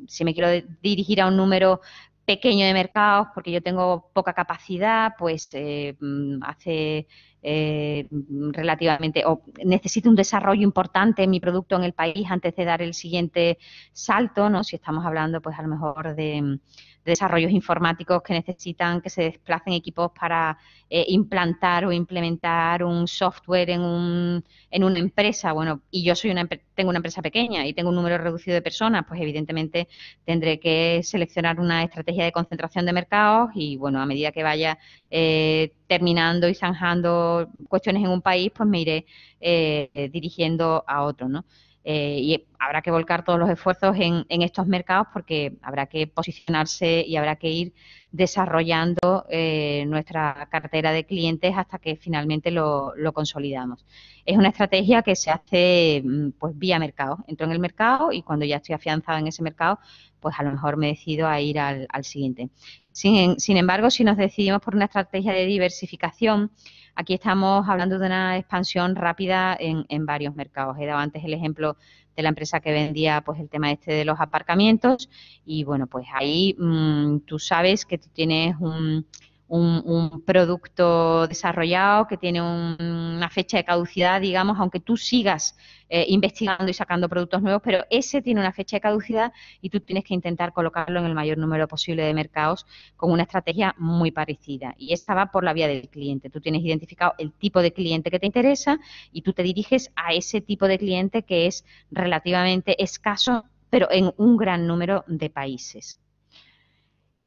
si me quiero dirigir a un número pequeño de mercados porque yo tengo poca capacidad, pues eh, mm, hace eh, relativamente o necesito un desarrollo importante en mi producto en el país antes de dar el siguiente salto, ¿no? Si estamos hablando, pues a lo mejor de desarrollos informáticos que necesitan que se desplacen equipos para eh, implantar o implementar un software en, un, en una empresa. Bueno, y yo soy una, tengo una empresa pequeña y tengo un número reducido de personas, pues evidentemente tendré que seleccionar una estrategia de concentración de mercados y, bueno, a medida que vaya eh, terminando y zanjando cuestiones en un país, pues me iré eh, dirigiendo a otro, ¿no? Eh, y habrá que volcar todos los esfuerzos en, estos mercados porque habrá que posicionarse y habrá que ir desarrollando eh, nuestra cartera de clientes hasta que finalmente lo, consolidamos. Es una estrategia que se hace mm, pues vía mercado. Entro en el mercado y cuando ya estoy afianzado en ese mercado, pues a lo mejor me decido a ir al, siguiente. Sin, embargo, si nos decidimos por una estrategia de diversificación, aquí estamos hablando de una expansión rápida en, en varios mercados. He dado antes el ejemplo de la empresa que vendía pues el tema este de los aparcamientos y bueno, pues ahí mm, tú sabes que tú tienes un un, producto desarrollado que tiene una fecha de caducidad, digamos, aunque tú sigas eh, investigando y sacando productos nuevos, pero ese tiene una fecha de caducidad y tú tienes que intentar colocarlo en el mayor número posible de mercados con una estrategia muy parecida. Y esta va por la vía del cliente. Tú tienes identificado el tipo de cliente que te interesa y tú te diriges a ese tipo de cliente que es relativamente escaso, pero en un gran número de países.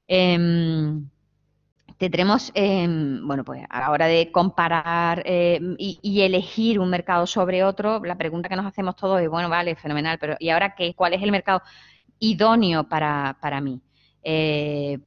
Em, tendremos, eh, bueno, pues a la hora de comparar eh, y, elegir un mercado sobre otro, la pregunta que nos hacemos todos es, bueno, vale, fenomenal, pero ¿y ahora qué? ¿Cuál es el mercado idóneo para, mí? Eh,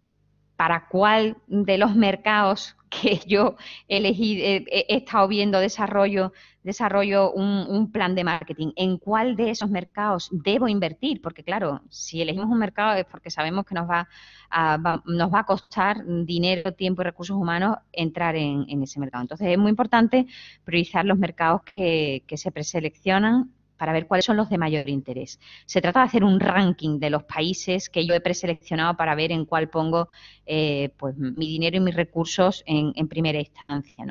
¿Para cuál de los mercados que yo elegí, he estado viendo desarrollo desarrollo un, un, plan de marketing, en cuál de esos mercados debo invertir, porque claro, si elegimos un mercado es porque sabemos que nos va a, nos va a costar dinero, tiempo y recursos humanos entrar en, ese mercado. Entonces es muy importante priorizar los mercados que, que se preseleccionan para ver cuáles son los de mayor interés. Se trata de hacer un ranking de los países que yo he preseleccionado para ver en cuál pongo eh, pues, mi dinero y mis recursos en, primera instancia.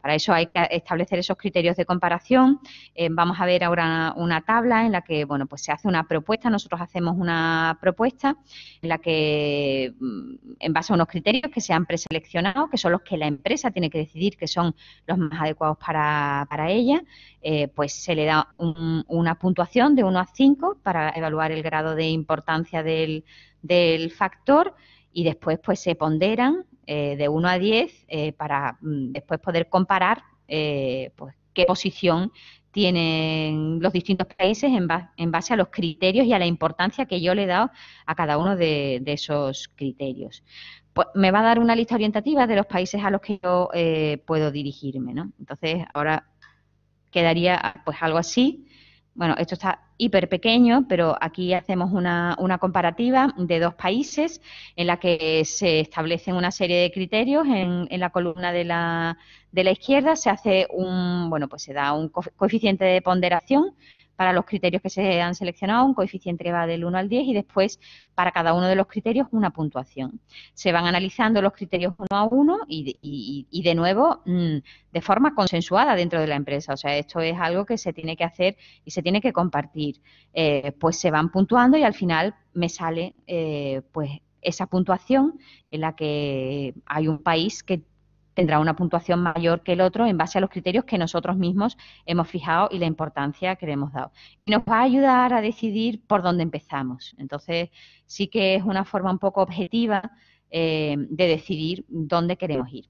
Para eso hay que establecer esos criterios de comparación. Eh, vamos a ver ahora una, tabla en la que bueno, pues se hace una propuesta, nosotros hacemos una propuesta en la que, mm, en base a unos criterios que se han preseleccionado, que son los que la empresa tiene que decidir que son los más adecuados para, ella, eh, pues se le da un, una puntuación de 1 a 5 para evaluar el grado de importancia del, factor y después pues se ponderan eh, de 1 a 10 eh, para mm, después poder comparar eh, pues, qué posición tienen los distintos países en, base a los criterios y a la importancia que yo le he dado a cada uno de, de esos criterios. Pues me va a dar una lista orientativa de los países a los que yo puedo dirigirme, ¿no? Entonces, ahora quedaría pues algo así bueno, esto está hiper pequeño, pero aquí hacemos una, comparativa de dos países en la que se establecen una serie de criterios en, la columna de la, de la, izquierda, se hace un, bueno, pues se da un coeficiente de ponderación para los criterios que se han seleccionado, un coeficiente va del 1 al 10 y después para cada uno de los criterios una puntuación. Se van analizando los criterios uno a uno y, de, y, de nuevo mm, de forma consensuada dentro de la empresa. O sea, esto es algo que se tiene que hacer y se tiene que compartir. Eh, pues se van puntuando y al final me sale eh, pues esa puntuación en la que hay un país que tendrá una puntuación mayor que el otro en base a los criterios que nosotros mismos hemos fijado y la importancia que le hemos dado. Y nos va a ayudar a decidir por dónde empezamos. Entonces, sí que es una forma un poco objetiva eh, de decidir dónde queremos ir.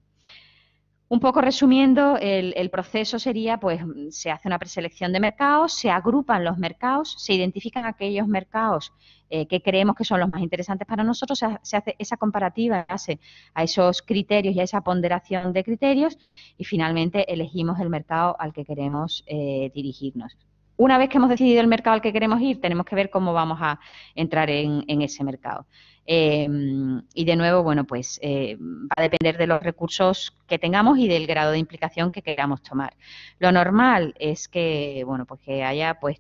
Un poco resumiendo, el, proceso sería, pues, se hace una preselección de mercados, se agrupan los mercados, se identifican aquellos mercados eh, que creemos que son los más interesantes para nosotros, se, hace esa comparativa hace a esos criterios y a esa ponderación de criterios y finalmente elegimos el mercado al que queremos eh, dirigirnos. Una vez que hemos decidido el mercado al que queremos ir, tenemos que ver cómo vamos a entrar en ese mercado. Em, y de nuevo, bueno, pues eh, va a depender de los recursos que tengamos y del grado de implicación que queramos tomar. Lo normal es que, bueno, pues que haya pues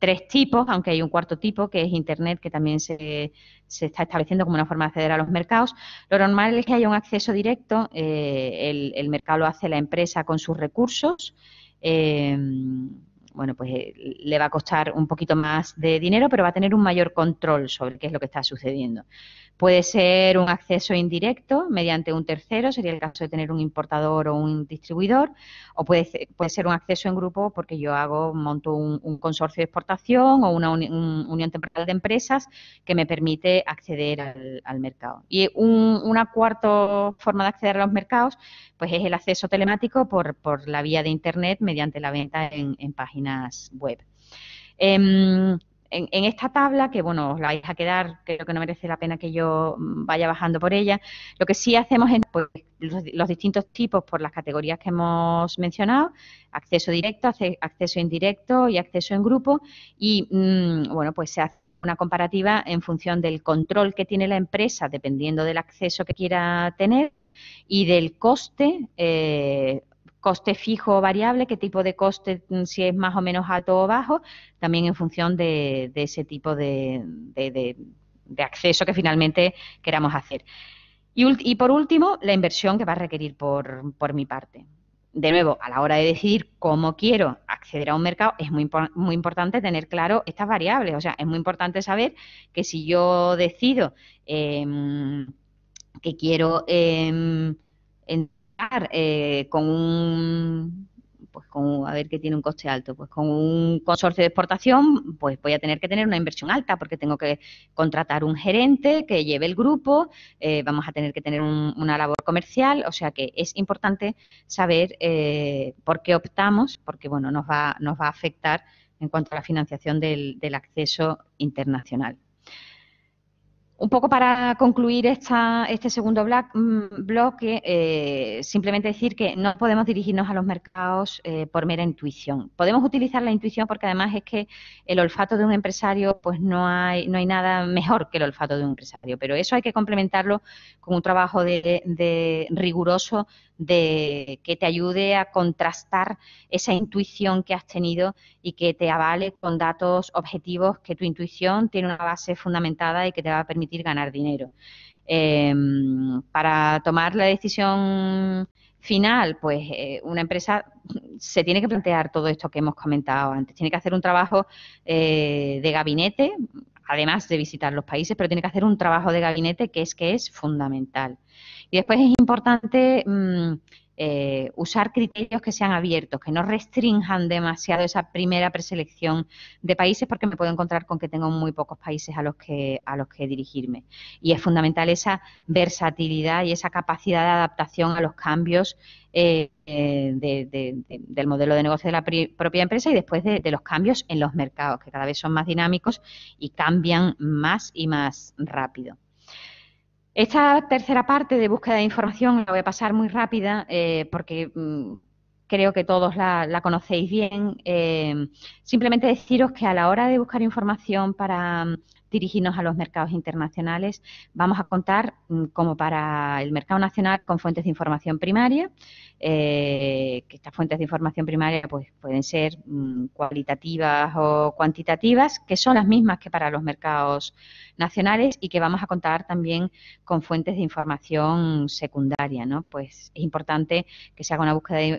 tres tipos, aunque hay un cuarto tipo que es Internet, que también se, se está estableciendo como una forma de acceder a los mercados. Lo normal es que haya un acceso directo, eh, el, el mercado lo hace la empresa con sus recursos. Em, bueno, pues eh, le va a costar un poquito más de dinero, pero va a tener un mayor control sobre qué es lo que está sucediendo. Puede ser un acceso indirecto mediante un tercero, sería el caso de tener un importador o un distribuidor, o puede ser, puede ser un acceso en grupo porque yo hago, monto un, consorcio de exportación o una unión temporal de empresas que me permite acceder al, mercado. Y una cuarta forma de acceder a los mercados, pues es el acceso telemático por, la vía de Internet mediante la venta en, en web. Em, en, esta tabla, que bueno, os la vais a quedar, creo que no merece la pena que yo mm, vaya bajando por ella, lo que sí hacemos es pues, los, distintos tipos por las categorías que hemos mencionado, acceso directo, acceso indirecto y acceso en grupo, y mm, bueno, pues se hace una comparativa en función del control que tiene la empresa, dependiendo del acceso que quiera tener, y del coste eh, coste fijo o variable, qué tipo de coste, mm, si es más o menos alto o bajo, también en función de, ese tipo de, acceso que finalmente queramos hacer. Y, por último, la inversión que va a requerir por, mi parte. De nuevo, a la hora de decidir cómo quiero acceder a un mercado, es muy, importante tener claro estas variables. O sea, es muy importante saber que si yo decido em, que quiero em, eh, con un pues con a ver que tiene un coste alto, pues con un consorcio de exportación, pues voy a tener que tener una inversión alta porque tengo que contratar un gerente que lleve el grupo, eh, vamos a tener que tener una labor comercial, o sea que es importante saber eh, por qué optamos, porque bueno, nos va, nos va a afectar en cuanto a la financiación del acceso internacional. Un poco para concluir esta, este segundo mm, bloque, eh, simplemente decir que no podemos dirigirnos a los mercados eh, por mera intuición. Podemos utilizar la intuición porque además es que el olfato de un empresario, pues no hay, no hay nada mejor que el olfato de un empresario, pero eso hay que complementarlo con un trabajo de riguroso de que te ayude a contrastar esa intuición que has tenido y que te avale con datos objetivos que tu intuición tiene una base fundamentada y que te va a permitir ganar dinero. Em, para tomar la decisión final, pues eh, una empresa se tiene que plantear todo esto que hemos comentado antes, tiene que hacer un trabajo eh, de gabinete, además de visitar los países, pero tiene que hacer un trabajo de gabinete que es que es fundamental. Y después es importante... Mm, eh, usar criterios que sean abiertos, que no restrinjan demasiado esa primera preselección de países, porque me puedo encontrar con que tengo muy pocos países a los que, a los que dirigirme. Y es fundamental esa versatilidad y esa capacidad de adaptación a los cambios eh, eh, del modelo de negocio de la propia empresa y después de, los cambios en los mercados, que cada vez son más dinámicos y cambian más y más rápido. Esta tercera parte de búsqueda de información la voy a pasar muy rápida eh, porque mm, creo que todos la, conocéis bien. Eh, simplemente deciros que a la hora de buscar información para dirigirnos a los mercados internacionales, vamos a contar, mm, como para el mercado nacional, con fuentes de información primaria, eh, que estas fuentes de información primaria pues, pueden ser mm, cualitativas o cuantitativas, que son las mismas que para los mercados nacionales y que vamos a contar también con fuentes de información secundaria. ¿no? Pues es importante que se haga una búsqueda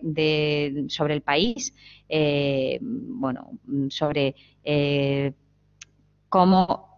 sobre el país, eh, bueno, mm, sobre... Eh, cómo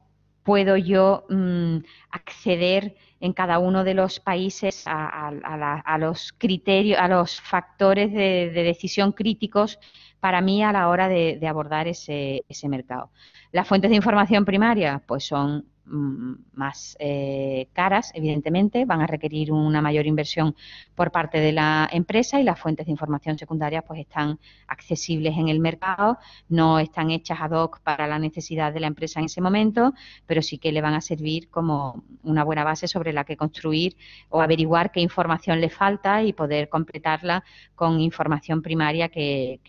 puedo yo mm, acceder en cada uno de los países a, los criterios, a los factores de, decisión críticos para mí a la hora de, abordar ese, ese mercado. Las fuentes de información primaria, pues son más eh, caras, evidentemente, van a requerir una mayor inversión por parte de la empresa y las fuentes de información secundaria pues están accesibles en el mercado, no están hechas ad hoc para la necesidad de la empresa en ese momento, pero sí que le van a servir como una buena base sobre la que construir o averiguar qué información le falta y poder completarla con información primaria que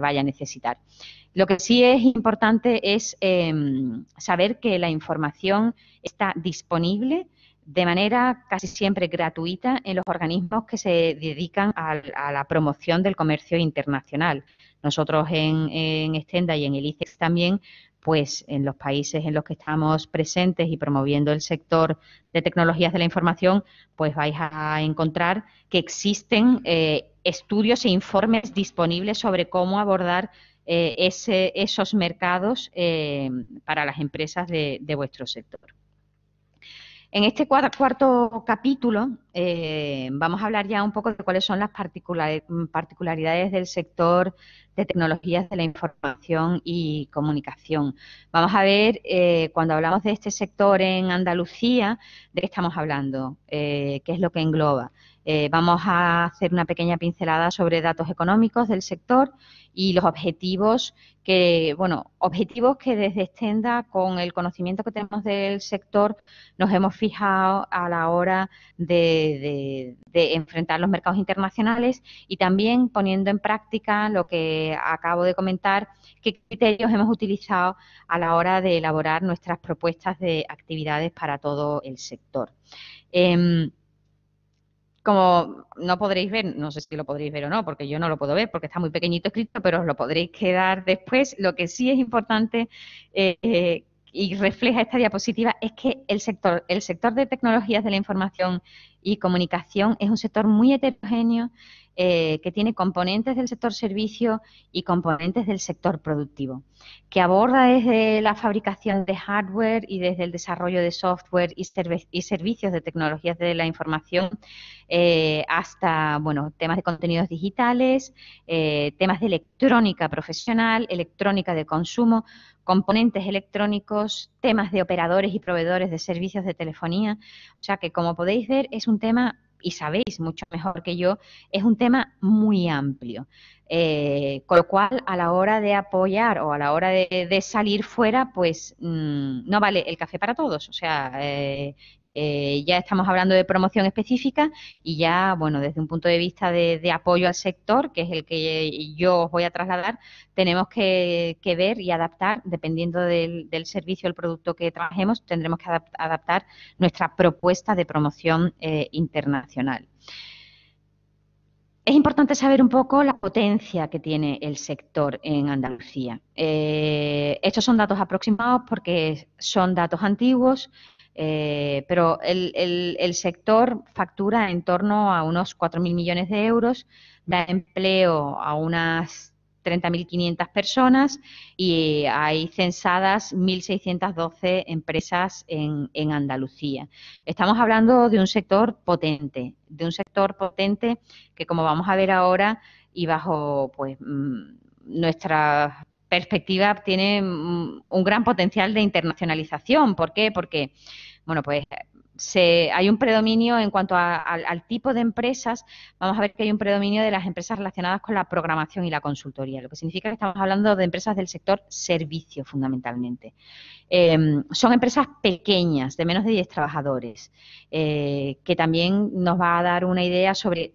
vaya a necesitar. Lo que sí es importante es em, saber que la información está disponible de manera casi siempre gratuita en los organismos que se dedican a, la promoción del comercio internacional. Nosotros en, Extenda y en el ICEX también pues en los países en los que estamos presentes y promoviendo el sector de tecnologías de la información, pues vais a encontrar que existen eh, estudios e informes disponibles sobre cómo abordar eh, esos mercados eh, para las empresas de, vuestro sector. En este cuarto capítulo eh, vamos a hablar ya un poco de cuáles son las particularidades del sector de tecnologías de la información y comunicación. Vamos a ver, cuando hablamos de este sector en Andalucía, de qué estamos hablando, qué es lo que engloba. Eh, vamos a hacer una pequeña pincelada sobre datos económicos del sector y los objetivos que, bueno, objetivos que desde Extenda, con el conocimiento que tenemos del sector, nos hemos fijado a la hora de, enfrentar los mercados internacionales y también poniendo en práctica lo que acabo de comentar, qué criterios hemos utilizado a la hora de elaborar nuestras propuestas de actividades para todo el sector. Em, como no podréis ver, no sé si lo podréis ver o no, porque yo no lo puedo ver porque está muy pequeñito escrito, pero os lo podréis quedar después. Lo que sí es importante eh, eh, y refleja esta diapositiva es que el sector, el sector de tecnologías de la información y comunicación es un sector muy heterogéneo eh, que tiene componentes del sector servicio y componentes del sector productivo, que aborda desde la fabricación de hardware y desde el desarrollo de software y, servicios de tecnologías de la información eh, hasta bueno temas de contenidos digitales, eh, temas de electrónica profesional, electrónica de consumo, componentes electrónicos, temas de operadores y proveedores de servicios de telefonía. O sea que como podéis ver es un tema y sabéis mucho mejor que yo, es un tema muy amplio. Eh, con lo cual, a la hora de apoyar o a la hora de, salir fuera, pues mm, no vale el café para todos. O sea, eh, eh, ya estamos hablando de promoción específica y ya, bueno, desde un punto de vista de, apoyo al sector, que es el que yo os voy a trasladar, tenemos que, ver y adaptar, dependiendo del, servicio servicio, el producto que trabajemos, tendremos que adaptar nuestra propuesta de promoción eh, internacional. Es importante saber un poco la potencia que tiene el sector en Andalucía. Eh, estos son datos aproximados porque son datos antiguos eh, pero el, sector factura en torno a unos 4.000 millones de euros, da empleo a unas 30.500 personas y hay censadas 1.612 empresas en, Andalucía. Estamos hablando de un sector potente, de un sector potente que como vamos a ver ahora y bajo pues mm, nuestra perspectiva tiene mm, un gran potencial de internacionalización. ¿Por qué? Porque bueno, pues se, hay un predominio en cuanto al, tipo de empresas, vamos a ver que hay un predominio de las empresas relacionadas con la programación y la consultoría, lo que significa que estamos hablando de empresas del sector servicio fundamentalmente. Em, son empresas pequeñas, de menos de 10 trabajadores, eh, que también nos va a dar una idea sobre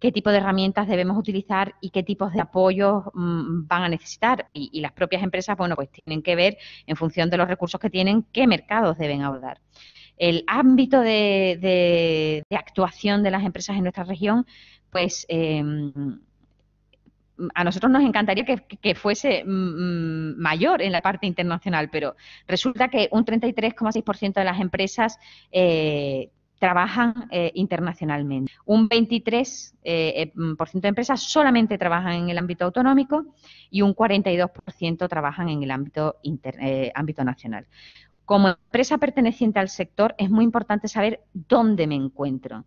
qué tipo de herramientas debemos utilizar y qué tipos de apoyos mm, van a necesitar. Y, las propias empresas, bueno, pues tienen que ver en función de los recursos que tienen qué mercados deben abordar. El ámbito de, actuación de las empresas en nuestra región, pues em, a nosotros nos encantaría que, fuese mm, mm, mayor en la parte internacional, pero resulta que un 33,6% de las empresas eh, trabajan eh, internacionalmente. Un 23% eh, eh, mm, de empresas solamente trabajan en el ámbito autonómico y un 42% trabajan en el ámbito nacional. Como empresa perteneciente al sector, es muy importante saber dónde me encuentro.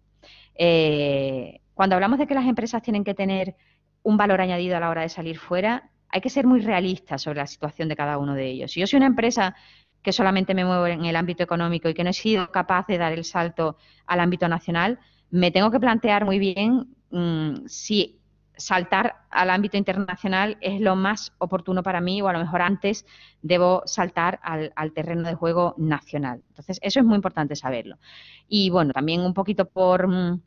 cuando hablamos de que las empresas tienen que tener un valor añadido a la hora de salir fuera, hay que ser muy realistas sobre la situación de cada uno de ellos. Si yo soy una empresa que solamente me muevo en el ámbito económico y que no he sido capaz de dar el salto al ámbito nacional, me tengo que plantear muy bien mm, si saltar al ámbito internacional es lo más oportuno para mí o a lo mejor antes debo saltar al, terreno de juego nacional. Entonces, eso es muy importante saberlo. Y bueno, también un poquito por... Mm,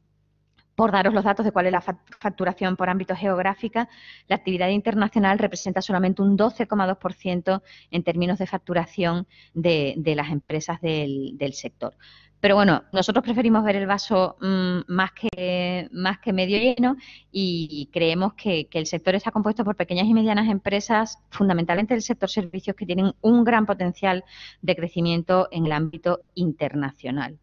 por daros los datos de cuál es la facturación por ámbito geográfica, la actividad internacional representa solamente un 12,2% en términos de facturación de, las empresas del, sector. Pero bueno, nosotros preferimos ver el vaso mm, más, que, más que medio lleno y creemos que, el sector está compuesto por pequeñas y medianas empresas, fundamentalmente del sector servicios, que tienen un gran potencial de crecimiento en el ámbito internacional.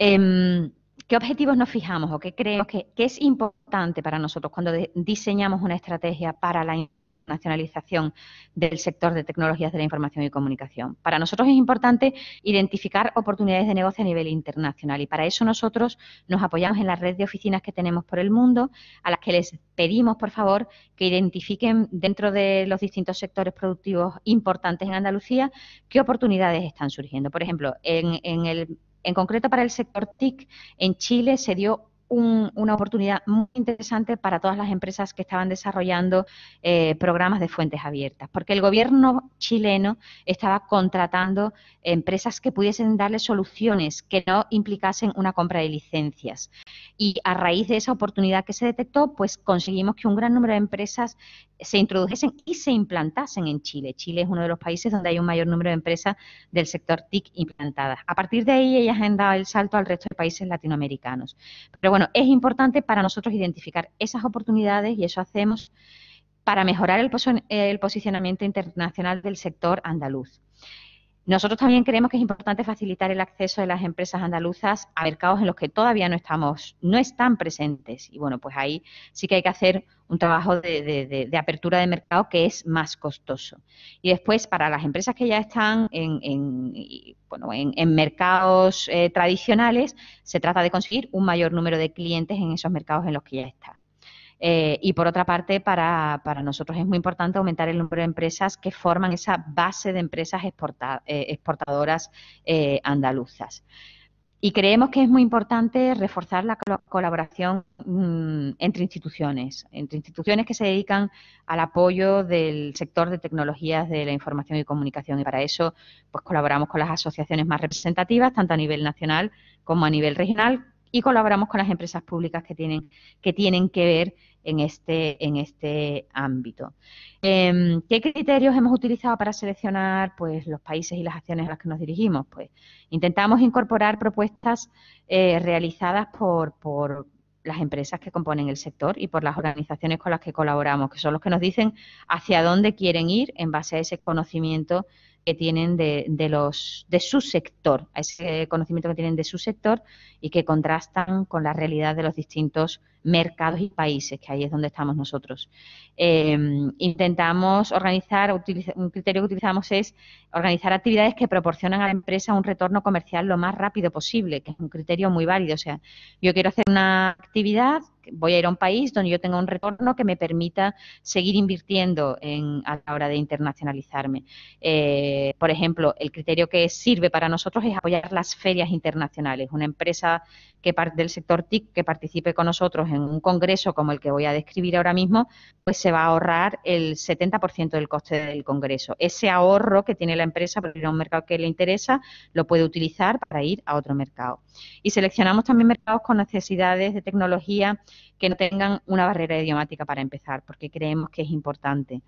Em, ¿Qué objetivos nos fijamos o qué creemos que, es importante para nosotros cuando diseñamos una estrategia para la internacionalización del sector de tecnologías de la información y comunicación? Para nosotros es importante identificar oportunidades de negocio a nivel internacional y para eso nosotros nos apoyamos en la red de oficinas que tenemos por el mundo, a las que les pedimos, por favor, que identifiquen dentro de los distintos sectores productivos importantes en Andalucía qué oportunidades están surgiendo. Por ejemplo, en el en concreto para el sector TIC, en Chile se dio una oportunidad muy interesante para todas las empresas que estaban desarrollando eh, programas de fuentes abiertas, porque el gobierno chileno estaba contratando empresas que pudiesen darle soluciones que no implicasen una compra de licencias. Y a raíz de esa oportunidad que se detectó, pues conseguimos que un gran número de empresas se introdujesen y se implantasen en Chile. Chile es uno de los países donde hay un mayor número de empresas del sector TIC implantadas. A partir de ahí ellas han dado el salto al resto de países latinoamericanos. Pero bueno, bueno, es importante para nosotros identificar esas oportunidades y eso hacemos para mejorar el, el posicionamiento internacional del sector andaluz. Nosotros también creemos que es importante facilitar el acceso de las empresas andaluzas a mercados en los que todavía no estamos, no están presentes. Y bueno, pues ahí sí que hay que hacer un trabajo de, apertura de mercado que es más costoso. Y después, para las empresas que ya están en, mercados eh, tradicionales, se trata de conseguir un mayor número de clientes en esos mercados en los que ya están. Eh, y por otra parte, para, nosotros es muy importante aumentar el número de empresas que forman esa base de empresas eh, exportadoras eh, andaluzas. Y creemos que es muy importante reforzar la colaboración mm, entre instituciones, entre instituciones que se dedican al apoyo del sector de tecnologías de la información y comunicación. Y para eso, pues, colaboramos con las asociaciones más representativas, tanto a nivel nacional como a nivel regional, y colaboramos con las empresas públicas que tienen que, tienen que ver en este, en este ámbito. Em, ¿Qué criterios hemos utilizado para seleccionar pues, los países y las acciones a las que nos dirigimos? Pues intentamos incorporar propuestas eh, realizadas por, por las empresas que componen el sector y por las organizaciones con las que colaboramos, que son los que nos dicen hacia dónde quieren ir en base a ese conocimiento que tienen de, de, los, de su sector, a ese conocimiento que tienen de su sector y que contrastan con la realidad de los distintos mercados y países, que ahí es donde estamos nosotros. Em, intentamos organizar, un criterio que utilizamos es organizar actividades que proporcionan a la empresa un retorno comercial lo más rápido posible, que es un criterio muy válido. O sea, yo quiero hacer una actividad voy a ir a un país donde yo tenga un retorno que me permita seguir invirtiendo a la hora de internacionalizarme. Eh, por ejemplo, el criterio que sirve para nosotros es apoyar las ferias internacionales. Una empresa del sector TIC que participe con nosotros en un congreso como el que voy a describir ahora mismo, pues se va a ahorrar el 70% del coste del congreso. Ese ahorro que tiene la empresa para ir a un mercado que le interesa, lo puede utilizar para ir a otro mercado. Y seleccionamos también mercados con necesidades de tecnología que no tengan una barrera idiomática para empezar, porque creemos que es importante.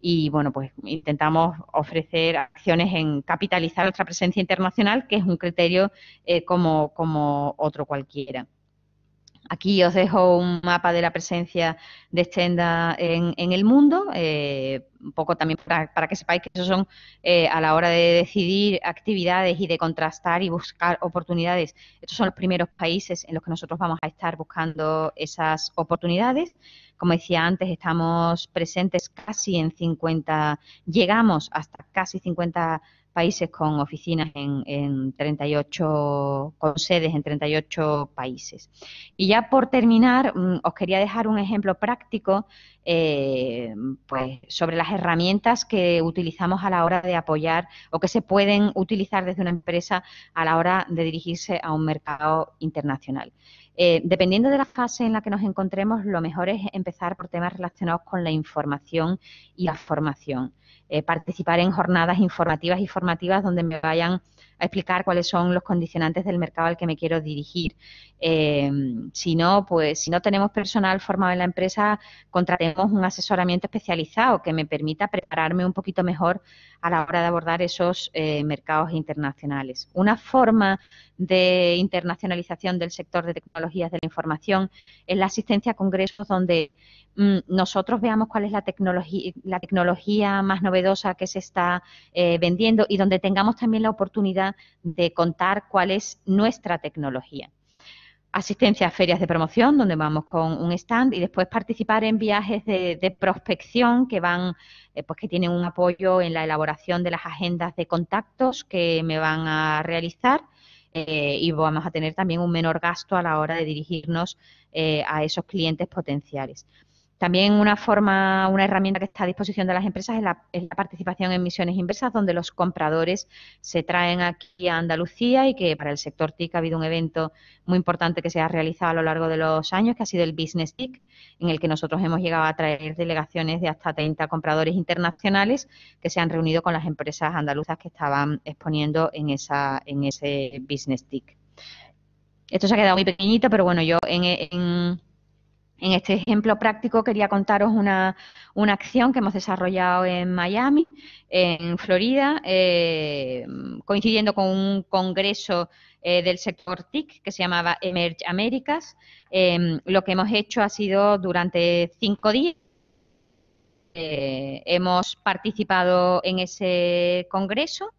Y bueno, pues intentamos ofrecer acciones en capitalizar nuestra presencia internacional, que es un criterio eh, como, como otro cualquiera. Aquí os dejo un mapa de la presencia de Extenda en, el mundo, eh, un poco también para, que sepáis que esos son eh, a la hora de decidir actividades y de contrastar y buscar oportunidades. Estos son los primeros países en los que nosotros vamos a estar buscando esas oportunidades. Como decía antes, estamos presentes casi en 50, llegamos hasta casi 50 países con oficinas en, 38, con sedes en 38 países. Y ya por terminar, mm, os quería dejar un ejemplo práctico eh, pues, sobre las herramientas que utilizamos a la hora de apoyar o que se pueden utilizar desde una empresa a la hora de dirigirse a un mercado internacional. Eh, dependiendo de la fase en la que nos encontremos, lo mejor es empezar por temas relacionados con la información y la formación. Eh, participar en jornadas informativas y formativas donde me vayan a explicar cuáles son los condicionantes del mercado al que me quiero dirigir. Eh, si no, pues si no tenemos personal formado en la empresa, contratemos un asesoramiento especializado que me permita prepararme un poquito mejor a la hora de abordar esos eh, mercados internacionales. Una forma de internacionalización del sector de tecnologías de la información es la asistencia a congresos donde mm, nosotros veamos cuál es la tecnología, la tecnología más novedosa que se está eh, vendiendo y donde tengamos también la oportunidad de contar cuál es nuestra tecnología asistencia a ferias de promoción, donde vamos con un stand, y después participar en viajes de, prospección que van, eh, pues que tienen un apoyo en la elaboración de las agendas de contactos que me van a realizar. Eh, y vamos a tener también un menor gasto a la hora de dirigirnos eh, a esos clientes potenciales. También una forma, una herramienta que está a disposición de las empresas es la, participación en misiones inversas, donde los compradores se traen aquí a Andalucía y que para el sector TIC ha habido un evento muy importante que se ha realizado a lo largo de los años, que ha sido el Business TIC, en el que nosotros hemos llegado a traer delegaciones de hasta 30 compradores internacionales que se han reunido con las empresas andaluzas que estaban exponiendo en, esa, en ese Business TIC. Esto se ha quedado muy pequeñito, pero bueno, yo en en este ejemplo práctico quería contaros una, acción que hemos desarrollado en Miami, en Florida, eh, coincidiendo con un congreso eh, del sector TIC que se llamaba Emerge Americas. Em, lo que hemos hecho ha sido durante cinco días. Eh, hemos participado en ese congreso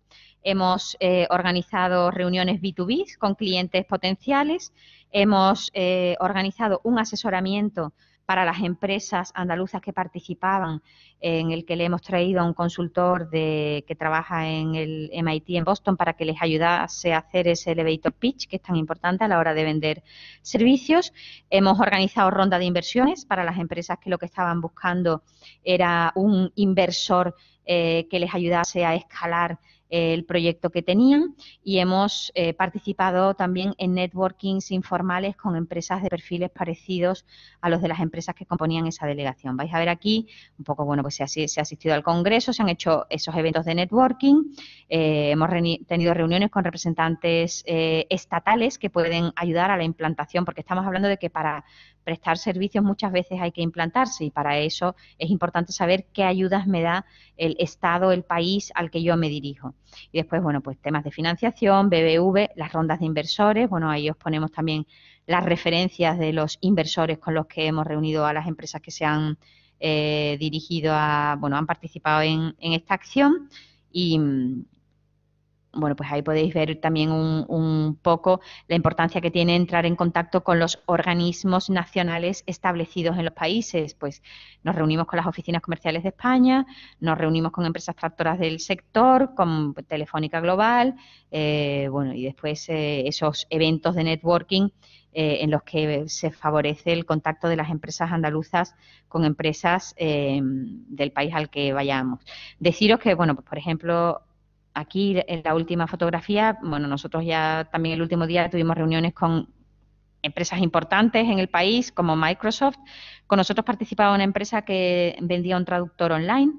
Hemos eh, organizado reuniones B2B con clientes potenciales. Hemos eh, organizado un asesoramiento para las empresas andaluzas que participaban, en el que le hemos traído a un consultor de, que trabaja en el MIT en Boston para que les ayudase a hacer ese elevator pitch que es tan importante a la hora de vender servicios. Hemos organizado ronda de inversiones para las empresas que lo que estaban buscando era un inversor eh, que les ayudase a escalar el proyecto que tenían y hemos eh, participado también en networkings informales con empresas de perfiles parecidos a los de las empresas que componían esa delegación. Vais a ver aquí un poco, bueno, pues se ha, asistido al Congreso, se han hecho esos eventos de networking, eh, hemos tenido reuniones con representantes eh, estatales que pueden ayudar a la implantación, porque estamos hablando de que para prestar servicios muchas veces hay que implantarse y para eso es importante saber qué ayudas me da el Estado, el país al que yo me dirijo. Y después, bueno, pues temas de financiación, BBV, las rondas de inversores, bueno, ahí os ponemos también las referencias de los inversores con los que hemos reunido a las empresas que se han eh, dirigido a, bueno, han participado en, en esta acción. Y, mm, bueno, pues ahí podéis ver también un, poco la importancia que tiene entrar en contacto con los organismos nacionales establecidos en los países. Pues nos reunimos con las oficinas comerciales de España, nos reunimos con empresas tractoras del sector, con Telefónica Global, eh, bueno, y después eh, esos eventos de networking eh, en los que se favorece el contacto de las empresas andaluzas con empresas del país al que vayamos. Deciros que, bueno, pues por ejemplo, aquí en la última fotografía, bueno, nosotros ya también el último día tuvimos reuniones con empresas importantes en el país como Microsoft. Con nosotros participaba una empresa que vendía un traductor online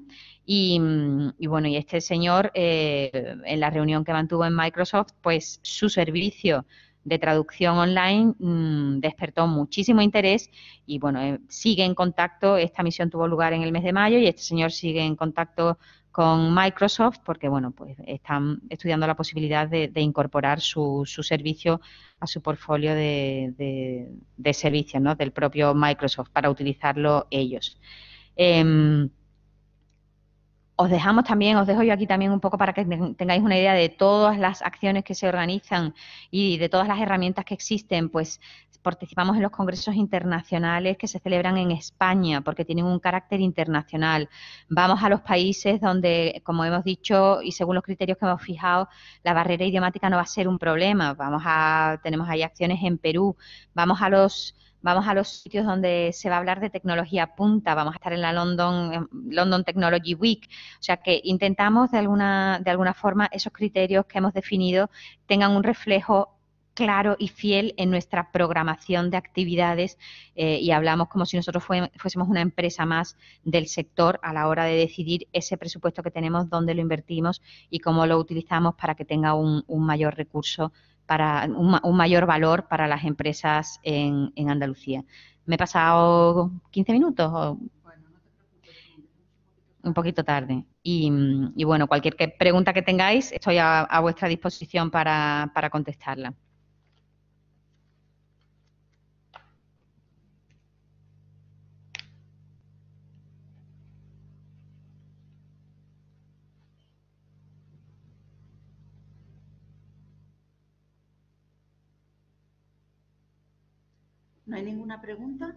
y, mm, bueno, y este señor eh, en la reunión que mantuvo en Microsoft, pues su servicio de traducción online mm, despertó muchísimo interés y bueno, eh, sigue en contacto, esta misión tuvo lugar en el mes de mayo y este señor sigue en contacto con Microsoft porque, bueno, pues están estudiando la posibilidad de, incorporar su, servicio a su portfolio de, servicios, ¿no? Del propio Microsoft para utilizarlo ellos. Em, os dejamos también, os dejo yo aquí también un poco para que tengáis una idea de todas las acciones que se organizan y de todas las herramientas que existen, pues participamos en los congresos internacionales que se celebran en España, porque tienen un carácter internacional. Vamos a los países donde, como hemos dicho, y según los criterios que hemos fijado, la barrera idiomática no va a ser un problema. Vamos a, tenemos ahí acciones en Perú, vamos a los vamos a los sitios donde se va a hablar de tecnología punta, vamos a estar en la London, London Technology Week, o sea que intentamos de alguna, de alguna forma esos criterios que hemos definido tengan un reflejo claro y fiel en nuestra programación de actividades eh, y hablamos como si nosotros fuésemos una empresa más del sector a la hora de decidir ese presupuesto que tenemos, dónde lo invertimos y cómo lo utilizamos para que tenga un, mayor recurso, para un, mayor valor para las empresas en, Andalucía. Me he pasado 15 minutos un poquito tarde. Y, bueno, cualquier pregunta que tengáis, estoy a, vuestra disposición para contestarla. ¿No hay ninguna pregunta?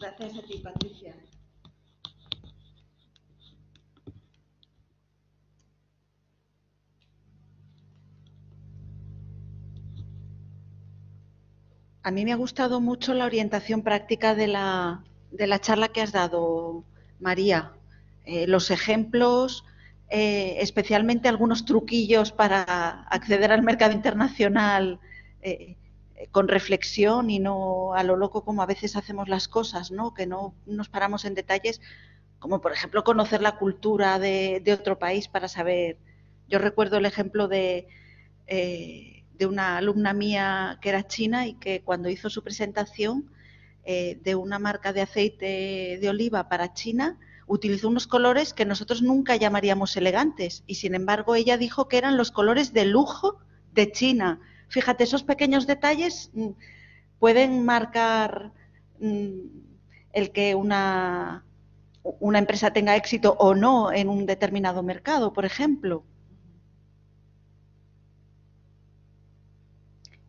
Gracias a ti, Patricia. A mí me ha gustado mucho la orientación práctica de la, de la charla que has dado, María. Eh, los ejemplos, eh, especialmente algunos truquillos para acceder al mercado internacional eh, con reflexión y no a lo loco como a veces hacemos las cosas, ¿no? que no nos paramos en detalles, como por ejemplo conocer la cultura de, otro país para saber. Yo recuerdo el ejemplo de, de, una alumna mía que era china y que cuando hizo su presentación de una marca de aceite de oliva para China, utilizó unos colores que nosotros nunca llamaríamos elegantes y sin embargo ella dijo que eran los colores de lujo de China. Fíjate, esos pequeños detalles mm, pueden marcar mm, el que una, una empresa tenga éxito o no en un determinado mercado, por ejemplo.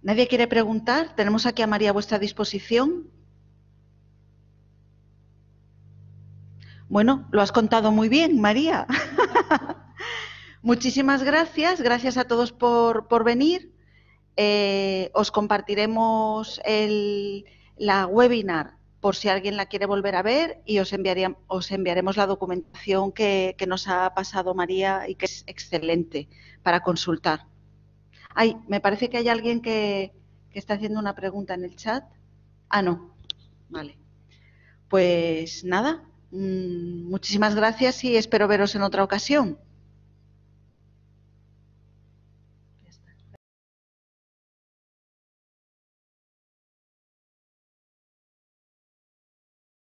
¿Nadie quiere preguntar? Tenemos aquí a María a vuestra disposición. Bueno, lo has contado muy bien, María. Muchísimas gracias, gracias a todos por, por venir. Eh, os compartiremos el, la webinar por si alguien la quiere volver a ver y os, enviaría, os enviaremos la documentación que, nos ha pasado María y que es excelente para consultar. Ay, me parece que hay alguien que está haciendo una pregunta en el chat. Ah, no. Vale. Pues nada, Mm, muchísimas gracias y espero veros en otra ocasión.